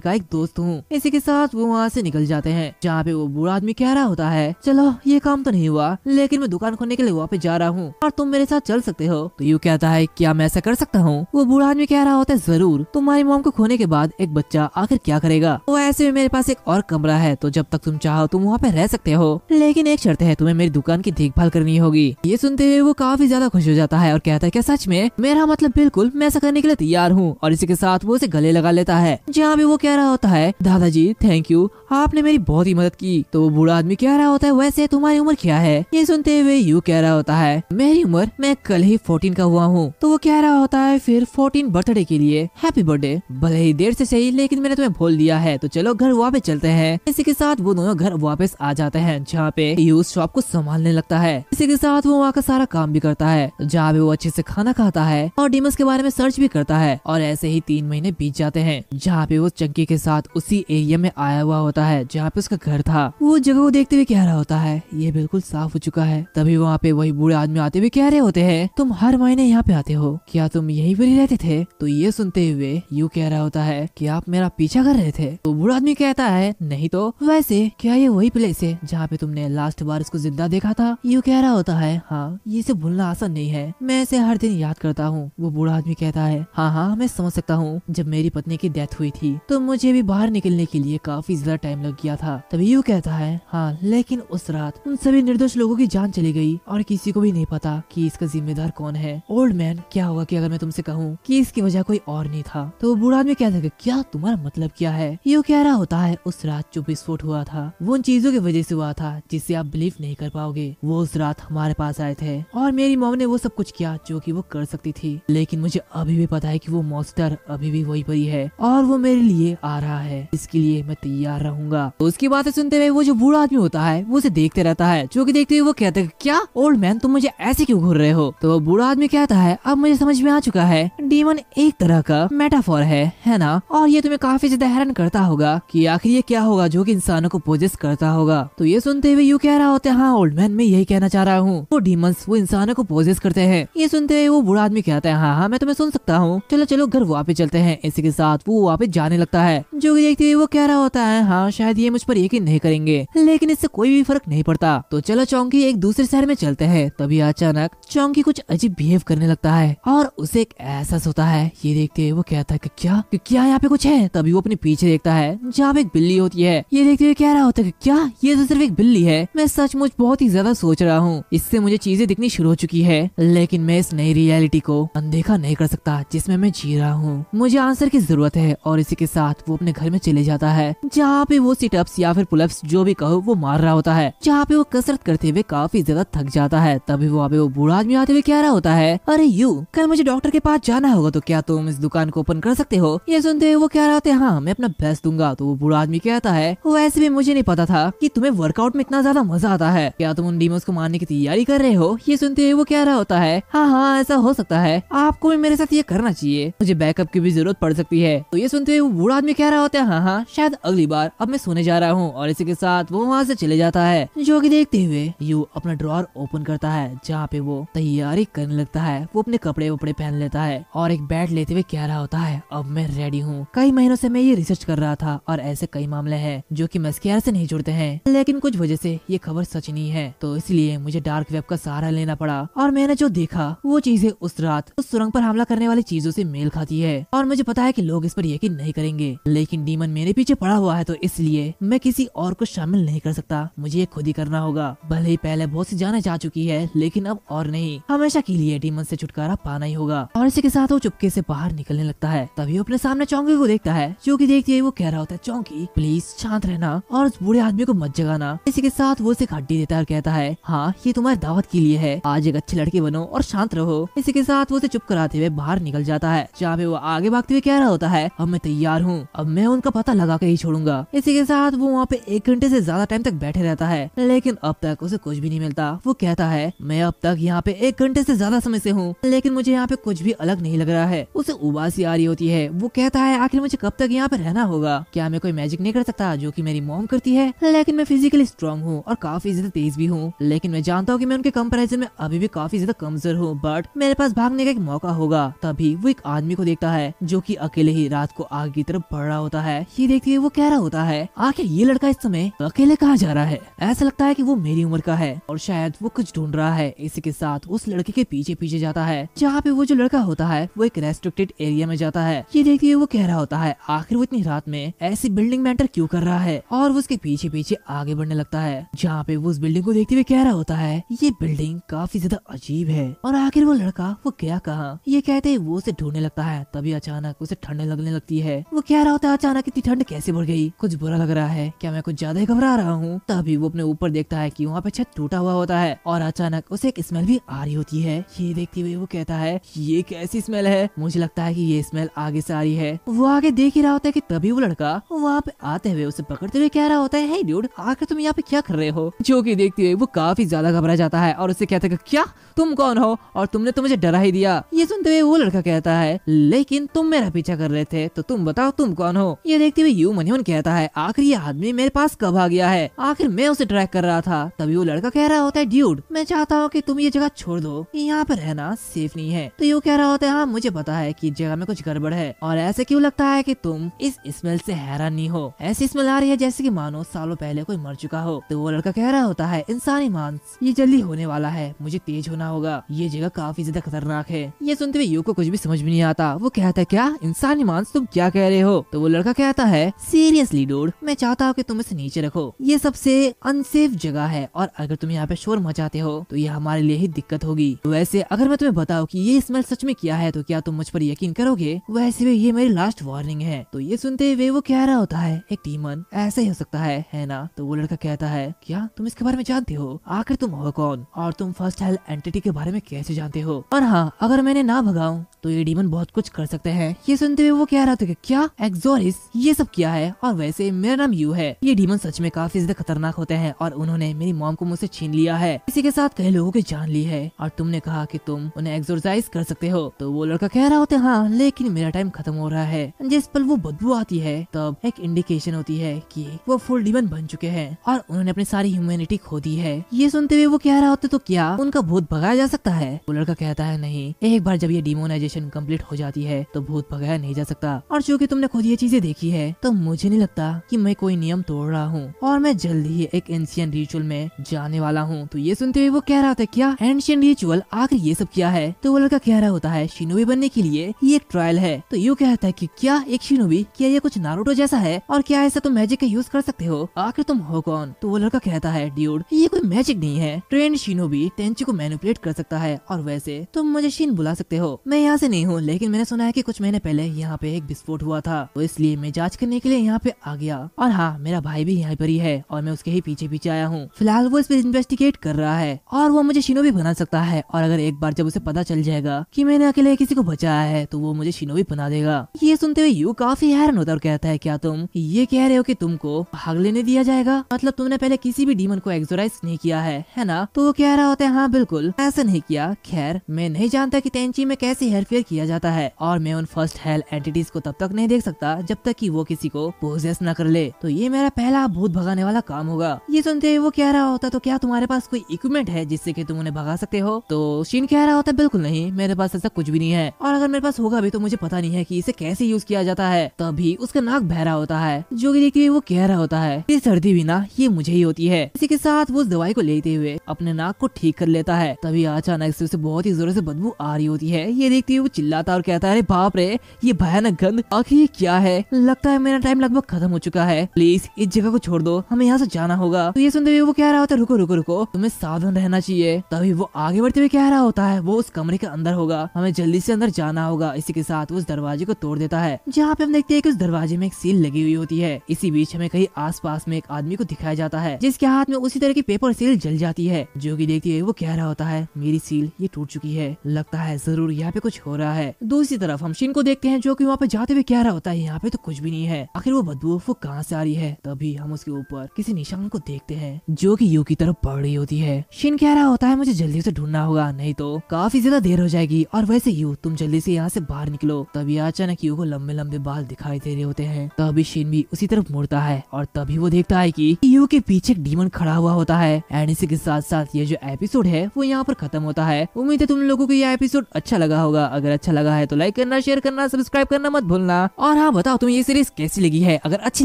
का एक दोस्त हूँ इसी के साथ वो वहाँ से निकल जाते हैं जहाँ पे वो बुरा आदमी कह रहा होता है चलो ये काम तो नहीं हुआ लेकिन मैं दुकान खोलने के लिए वापस जा रहा हूँ और तुम मेरे साथ चल सकते हो तो यू कहता है क्या मैं ऐसा कर सकता हूँ वो बुरा आदमी कह रहा होता है जरूर तुम्हारी मोम को खोने के बाद एक बच्चा आखिर क्या करेगा वो ऐसे में मेरे पास एक और कमरा है तो जब तक तुम चाहो तुम वहाँ वहाँ पे रह सकते हो लेकिन एक शर्त है तुम्हें मेरी दुकान की देखभाल करनी होगी ये सुनते हुए वो काफी ज्यादा खुश हो जाता है और कहता है क्या सच में मेरा मतलब बिल्कुल मैं ऐसा करने के लिए तैयार हूँ और इसी के साथ वो उसे गले लगा लेता है जहाँ भी वो कह रहा होता है दादाजी थैंक यू आपने मेरी बहुत ही मदद की तो वो बूढ़ा आदमी कह रहा होता है वैसे तुम्हारी उम्र क्या है ये सुनते हुए यू कह रहा होता है मेरी उम्र मैं कल ही फोर्टीन का हुआ हूँ तो वो कह रहा होता है फिर फोर्टीन बर्थडे के लिए हैप्पी बर्थडे भले ही देर से सही लेकिन मैंने तुम्हें भूल दिया है तो चलो घर वापस चलते हैं इसी के साथ वो दोनों घर वापस ऑफिस आ जाते हैं जहाँ पे यू शॉप को संभालने लगता है इसी के साथ वो वहाँ का सारा काम भी करता है जहाँ पे वो अच्छे से खाना खाता है और डीमस के बारे में सर्च भी करता है और ऐसे ही तीन महीने बीत जाते हैं जहाँ पे वो चंकी के साथ उसी एरिया में आया हुआ होता है जहाँ पे उसका घर था वो जगह को देखते हुए कह रहा होता है ये बिल्कुल साफ हो चुका है तभी वहाँ पे वही बूढ़े आदमी आते हुए कह रहे होते हैं तुम हर महीने यहाँ पे आते हो क्या तुम यही पर ही रहते थे तो ये सुनते हुए यू कह रहा होता है की आप मेरा पीछा कर रहे थे तो बूढ़ा आदमी कहता है नहीं तो वैसे क्या ये वही प्लेस है जहाँ पे तुमने लास्ट बार इसको जिंदा देखा था यू कह रहा होता है हाँ ये इसे भूलना आसान नहीं है मैं इसे हर दिन याद करता हूँ वो बूढ़ा आदमी कहता है हाँ हाँ मैं समझ सकता हूँ जब मेरी पत्नी की डेथ हुई थी तो मुझे भी बाहर निकलने के लिए काफी ज्यादा टाइम लग गया था तभी यू कहता है हाँ लेकिन उस रात उन सभी निर्दोष लोगो की जान चली गई और किसी को भी नहीं पता की इसका जिम्मेदार कौन है ओल्ड मैन क्या होगा की अगर मैं तुमसे कहूँ की इसकी वजह कोई और नहीं था तो वो बूढ़ा आदमी कहता है क्या तुम्हारा मतलब क्या है यू कह रहा होता है उस रात जो विस्फोट हुआ था वो उन चीजों चीजों की वजह से हुआ था जिसे आप बिलीव नहीं कर पाओगे वो उस रात हमारे पास आए थे और मेरी मोम ने वो सब कुछ किया जो की वो कर सकती थी लेकिन मुझे अभी भी पता है की वो मॉस्टर अभी भी वही परी है और वो मेरे लिए आ रहा है इसके लिए मैं तैयार रहूंगा तो उसकी बातें सुनते हुए वो जो बूढ़ा आदमी होता है वो उसे देखते रहता है जो की देखते हुए वो कहते हैं क्या ओल्ड मैन तुम मुझे ऐसे क्यों घूर रहे हो तो वो बूढ़ा आदमी कहता है अब मुझे समझ में आ चुका है डीमन एक तरह का मेटाफोर है है ना और ये तुम्हें काफी ज्यादा हैरान करता होगा कि आखिर ये क्या होगा जो कि इंसानों को पोजेस करता हो होगा तो ये सुनते हुए यू कह रहा होता है हाँ ओल्ड मैन में यही कहना चाह रहा हूँ वो डीमंस वो इंसानों को पोजेस करते हैं ये सुनते हुए वो बुरा आदमी कहता है हाँ हाँ मैं तुम्हें सुन सकता हूँ चलो चलो घर वापिस चलते हैं इसी के साथ वो वापिस जाने लगता है जो की देखते हुए वो कह रहा होता है हाँ शायद ये मुझ पर यकीन नहीं करेंगे लेकिन इससे कोई भी फर्क नहीं पड़ता तो चलो चौंकी एक दूसरे शहर में चलते हैं तभी अचानक चौंकी कुछ अजीब बिहेव करने लगता है और उसे एक एहसास होता है ये देखते हुए वो कहता है कि क्या कि क्या यहाँ पे कुछ है तभी वो अपने पीछे देखता है जहाँ पे एक बिल्ली होती है ये देखते हुए कह रहा होता है कि क्या ये तो सिर्फ एक बिल्ली है मैं सचमुच बहुत ही ज्यादा सोच रहा हूँ इससे मुझे चीजें दिखनी शुरू हो चुकी है लेकिन मैं इस नई रियलिटी को अनदेखा नहीं कर सकता जिसमे मैं जी रहा हूँ मुझे आंसर की जरूरत है और इसी के साथ वो अपने घर में चले जाता है जहाँ पे वो सिटअप्स या फिर पुलअप्स जो भी कहो वो मार रहा होता है जहाँ पे वो कसरत करते हुए काफी ज्यादा थक जाता है तभी वहाँ पे वो बूढ़ा आदमी आते हुए कह रहा होता है अरे यू कल मुझे डॉक्टर के पास जाना होगा तो क्या तुम इस दुकान को ओपन कर सकते हो ये सुनते हुए वो कह रहा थे हाँ मैं अपना बेस्ट दूंगा तो वो बूढ़ा आदमी कहता है वैसे भी मुझे नहीं पता था कि तुम्हें वर्कआउट में इतना ज्यादा मजा आता है क्या तुम उन डीमोस को मारने की तैयारी कर रहे हो ये सुनते हुए वो कह रहा होता है हाँ हाँ ऐसा हो सकता है आपको भी मेरे साथ ये करना चाहिए मुझे बैकअप की भी जरूरत पड़ सकती है तो ये सुनते हुए बूढ़ा आदमी कह रहा होता है हाँ हाँ शायद अगली बार अब मैं सोने जा रहा हूँ और इसी के साथ वो वहाँ से चले जाता है जो की देखते हुए यू अपना ड्रॉर ओपन करता है जहाँ पे वो तैयारी करने लगता है वो अपने कपड़े वपड़े पहन लेता है और एक बैट लेते हुए कह रहा होता है अब मैं रेडी हूँ कई महीनों से मैं ये रिसर्च कर रहा था और ऐसे कई मामले हैं जो की मस्कियार से नहीं जुड़ते हैं है लेकिन कुछ वजह से ये खबर सच नहीं है तो इसलिए मुझे डार्क वेब का सहारा लेना पड़ा और मैंने जो देखा वो चीजें उस रात उस सुरंग पर हमला करने वाली चीजों से मेल खाती है और मुझे पता है कि लोग इस पर यकीन नहीं करेंगे लेकिन डीमन मेरे पीछे पड़ा हुआ है तो इसलिए मैं किसी और को शामिल नहीं कर सकता मुझे ये खुद ही करना होगा भले ही पहले बहुत सी जाने जा चुकी है लेकिन अब और नहीं हमेशा के लिए डीमन से छुटकारा पाना ही होगा और इसी के साथ वो चुपके से बाहर निकलने लगता है तभी अपने सामने चौंकी को देखता है जो की देखते ही वो कह रहा होता है चौंकी प्लीज शांत रहना और उस बुढ़े आदमी को मत जगाना इसी के साथ वो उसे हड्डी देता है और कहता है हाँ ये तुम्हारी दावत के लिए है आज एक अच्छे लड़के बनो और शांत रहो इसी के साथ वो उसे चुप कराते हुए बाहर निकल जाता है जहाँ पे वो आगे भागते हुए कह रहा होता है अब मैं तैयार हूँ अब मैं उनका पता लगा के ही छोड़ूंगा इसी के साथ वो वहाँ पे एक घंटे से ज्यादा टाइम तक बैठे रहता है लेकिन अब तक उसे कुछ भी नहीं मिलता वो कहता है मैं अब तक यहाँ पे एक घंटे से ज्यादा समय से हूँ लेकिन मुझे यहाँ पे कुछ भी अलग नहीं लग रहा है उसे उबासी आ रही होती है वो कहता है आखिर मुझे कब तक यहाँ पे रहना होगा क्या मैं कोई मैजिक नहीं कर सकता जो की मेरी मोम करती है लेकिन मैं फिजिकली स्ट्रॉन्ग हूँ और काफी ज्यादा तेज भी हूँ लेकिन मैं जानता हूँ की मैं उनके कंपेरिजन में अभी भी काफी ज्यादा कमजोर हूँ बट मेरे पास भागने का एक मौका होगा तभी वो एक आदमी को देखता है जो की अकेले ही रात को आग की तरफ बढ़ रहा होता है ये देखते हुए वो कह रहा होता है आखिर ये लड़का इस समय अकेले कहाँ जा रहा है ऐसा लगता है की वो मेरी उम्र का है और शायद वो कुछ ढूंढ रहा है इसी के साथ उस लड़के के पीछे पीछे जाता है जहाँ पे वो जो लड़का होता है वो एक रेस्ट्रिक्टेड एरिया में जाता है ये देखते हुए वो कह रहा होता है आखिर वो इतनी रात में ऐसी बिल्डिंग में एंटर क्यों कर रहा है और उसके पीछे पीछे पीछे आगे बढ़ने लगता है जहाँ पे वो उस बिल्डिंग को देखते हुए कह रहा होता है ये बिल्डिंग काफी ज्यादा अजीब है और आखिर वो लड़का वो क्या कहा ये कहते वो उसे ढूंढने लगता है तभी अचानक उसे ठंड लगने लगती है वो कह रहा होता है अचानक इतनी ठंड कैसे बढ़ गई कुछ बुरा लग रहा है क्या मैं कुछ ज्यादा ही घबरा रहा हूँ तभी वो अपने ऊपर देखता है की वहाँ पे छत टूटा हुआ होता है और अचानक उसे एक स्मेल भी आ रही होती है ये देखते हुए वो कहता है ये कैसी स्मेल है मुझे लगता है की ये स्मेल आगे से आ रही है वो आगे देख ही रहा होता है की तभी वो लड़का वहाँ पे आते हुए उसे पकड़ते हुए कह रहा होता है डूड आखिर तुम यहाँ पे क्या कर रहे हो जो की देखते हुए वो काफी ज्यादा घबरा जाता है और उसे कहता है क्या तुम कौन हो और तुमने तो मुझे डरा ही दिया ये सुनते हुए वो लड़का कहता है लेकिन तुम मेरा पीछा कर रहे थे तो तुम बताओ तुम कौन हो ये देखते हुए यू मनोहन कहता है आखिर ये आदमी मेरे पास कब आ गया है आखिर मैं उसे ट्रैक कर रहा था तभी वो लड़का कह रहा होता है ड्यूड मैं चाहता हूँ की तुम ये जगह छोड़ दो यहाँ पर रहना सेफ नहीं है तो यू कह रहा होता है हाँ मुझे पता है की जगह में कुछ गड़बड़ है और ऐसे क्यूँ लगता है की तुम इस स्मेल ऐसी हैरान नहीं हो ऐसी स्मेल आ रही है जैसे की मानो सालों पहले कोई मर चुका हो तो वो लड़का कह रहा होता है इंसानी मांस ये जल्दी होने वाला है मुझे तेज होना होगा ये जगह काफी ज्यादा खतरनाक है ये सुनते हुए यू को कुछ भी समझ में नहीं आता वो कहता है क्या इंसानी मांस तुम क्या कह रहे हो तो वो लड़का कहता है सीरियसली डोड मैं चाहता हूँ की तुम इसे नीचे रखो ये सबसे अनसेफ जगह है और अगर तुम यहाँ पे शोर मचाते हो तो ये हमारे लिए ही दिक्कत होगी वैसे अगर मैं तुम्हें बताऊँ की ये स्मेल सच में क्या है तो क्या तुम मुझ पर यकीन करोगे वैसे भी ये मेरी लास्ट वार्निंग है तो ये सुनते हुए वो कह रहा होता है एक टीमन ऐसा ही हो सकता है है ना गया तो वो लड़का कहता है क्या हाँ, तुम इसके बारे में जानते हो आखिर तुम हो कौन और तुम फर्स्ट हेल एंटिटी के बारे में कैसे जानते हो और हाँ अगर मैंने ना भगाऊं तो ये डीमन बहुत कुछ कर सकते हैं ये सुनते हुए वो कह रहा था क्या एक्सोरिस ये सब क्या है और वैसे मेरा नाम यू है ये डीमन सच में काफी ज्यादा खतरनाक होते हैं और उन्होंने मेरी मॉम को मुझसे छीन लिया है इसी के साथ कई लोगों की जान ली है और तुमने कहा कि तुम उन्हें एक्सरसाइज कर सकते हो तो वो लड़का कह रहा होते हाँ लेकिन मेरा टाइम खत्म हो रहा है जिस पल वो बदबू आती है तब एक इंडिकेशन होती है की वो फुल डीमन बन चुके हैं और उन्होंने अपनी सारी ह्यूमैनिटी खो दी है ये सुनते हुए वो कह रहा होते तो क्या उनका भूत भगाया जा सकता है वो लड़का कहता है नहीं एक बार जब ये डिमोनाइजेशन कम्प्लीट हो जाती है तो भूत भगाया नहीं जा सकता और चूंकि तुमने खुद ये चीजें देखी है तो मुझे नहीं लगता की मैं कोई नियम तोड़ रहा हूँ और मैं जल्दी ही एक एंशियन रिचुअल में जाने वाला हूँ तो ये सुनते हुए वो कह रहा था क्या एंशियन रिचुअल आखिर ये सब क्या है तो वो लड़का कह रहा होता है शिनोबी बनने के लिए ये एक ट्रायल है तो यू कहता है की क्या एक शिनोबी क्या ये कुछ नारोटो जैसा है और क्या ऐसा तुम मैजिक का यूज कर सकते हो आखिर आखिर तुम हो कौन तो वो लड़का कहता है ड्यूड ये कोई मैजिक नहीं है ट्रेन शीनो भी टेंची को मैनिपुलेट कर सकता है और वैसे तुम मुझे शीन बुला सकते हो मैं यहाँ से नहीं हूँ लेकिन मैंने सुना है की कुछ महीने पहले यहाँ पे एक विस्फोट हुआ था तो इसलिए मैं जाँच करने के लिए यहाँ पे आ गया और हाँ मेरा भाई भी यहाँ पर ही है और मैं उसके ही पीछे पीछे आया हूँ फिलहाल वो इस पर इन्वेस्टिगेट कर रहा है और वो मुझे शीनो भी बना सकता है और अगर एक बार जब उसे पता चल जाएगा की मैंने अकेले किसी को बचाया है तो वो मुझे भी बना देगा ये सुनते हुए यू काफी हैरान होता और कहता है क्या तुम ये कह रहे हो की तुमको भाग लेने दिया किया जाएगा मतलब तुमने पहले किसी भी डीमन को एक्सोराइज नहीं किया है है ना तो वो कह रहा होता है हाँ बिल्कुल ऐसा नहीं किया खैर मैं नहीं जानता कि तेंची में कैसे हेरफेयर किया जाता है और मैं उन फर्स्ट हेल एंटिटीज को तब तक नहीं देख सकता जब तक कि वो किसी को पोजेस न कर ले तो ये मेरा पहला भूत भगाने वाला काम होगा ये सुनते हुए वो कह रहा होता तो क्या तुम्हारे पास कोई इक्विपमेंट है जिससे की तुम उन्हें भगा सकते हो तो शीन कह रहा होता बिल्कुल नहीं मेरे पास ऐसा कुछ भी नहीं है और अगर मेरे पास होगा भी तो मुझे पता नहीं है की इसे कैसे यूज किया जाता है तभी उसका नाक बहरा होता है जो की देखते हुए वो कह रहा होता है इस सर्दी भी ना ये मुझे ही होती है इसी के साथ वो उस दवाई को लेते हुए अपने नाक को ठीक कर लेता है तभी अचानक से उसे बहुत ही जोर से बदबू आ रही होती है ये देखते हुए वो चिल्लाता और कहता है अरे बाप रे ये भयानक गंध आखिर ये क्या है लगता है मेरा टाइम लगभग खत्म हो चुका है प्लीज इस जगह को छोड़ दो हमें यहाँ से जाना होगा तो ये सुनते हुए वो कह रहा होता है रुको रुको रुको तुम्हें सावधान रहना चाहिए तभी वो आगे बढ़ते हुए कह रहा होता है वो उस कमरे के अंदर होगा हमें जल्दी से अंदर जाना होगा इसी के साथ उस दरवाजे को तोड़ देता है जहाँ पे हम देखते हैं कि उस दरवाजे में एक सील लगी हुई होती है इसी बीच हमें कहीं आसपास में एक आदमी को दिखाया जाता है जिसके हाथ में उसी तरह की पेपर सील जल जाती है जो की देखती है वो कह रहा होता है मेरी सील ये टूट चुकी है लगता है जरूर यहाँ पे कुछ हो रहा है दूसरी तरफ हम शिन को देखते हैं जो की वहाँ पे जाते हुए कह रहा होता है यहाँ पे तो कुछ भी नहीं है आखिर वो बदबू वो कहाँ से आ रही है तभी हम उसके ऊपर किसी निशान को देखते हैं जो की यू की तरफ बढ़ रही होती है शिन कह रहा होता है मुझे जल्दी से ढूंढना होगा नहीं तो काफी ज्यादा देर हो जाएगी और वैसे यू तुम जल्दी से यहाँ से बाहर निकलो तभी अचानक यू को लंबे लंबे बाल दिखाई दे रहे होते हैं तभी शिन भी उसी तरफ मुड़ता है और तभी वो देख लगता है कि यू के पीछे एक डीमन खड़ा हुआ होता है एंड इसी के साथ साथ ये जो एपिसोड है वो यहाँ पर खत्म होता है उम्मीद है तुम लोगों को ये एपिसोड अच्छा लगा होगा अगर अच्छा लगा है तो लाइक करना शेयर करना सब्सक्राइब करना मत भूलना और हाँ बताओ तुम ये सीरीज कैसी लगी है अगर अच्छी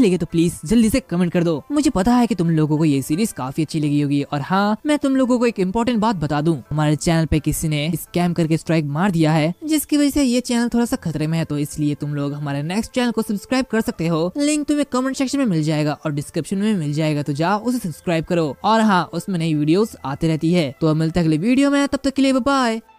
लगी तो प्लीज जल्दी से कमेंट कर दो मुझे पता है की तुम लोगों को ये सीरीज काफी अच्छी लगी होगी और हाँ मैं तुम लोगों को एक इम्पोर्टेंट बात बता दूँ हमारे चैनल पे किसी ने स्कैम करके स्ट्राइक मार दिया है जिसकी वजह से ये चैनल थोड़ा सा खतरे में है तो इसलिए तुम लोग हमारे नेक्स्ट चैनल को सब्सक्राइब कर सकते हो लिंक तुम्हें कमेंट सेक्शन में मिल जाएगा और डिस्क्रिप्शन डिस्क्रिप्शन में मिल जाएगा तो जाओ उसे सब्सक्राइब करो और हाँ उसमें नई वीडियोस आते रहती है तो मिलते अगले वीडियो में तब तक के लिए बाय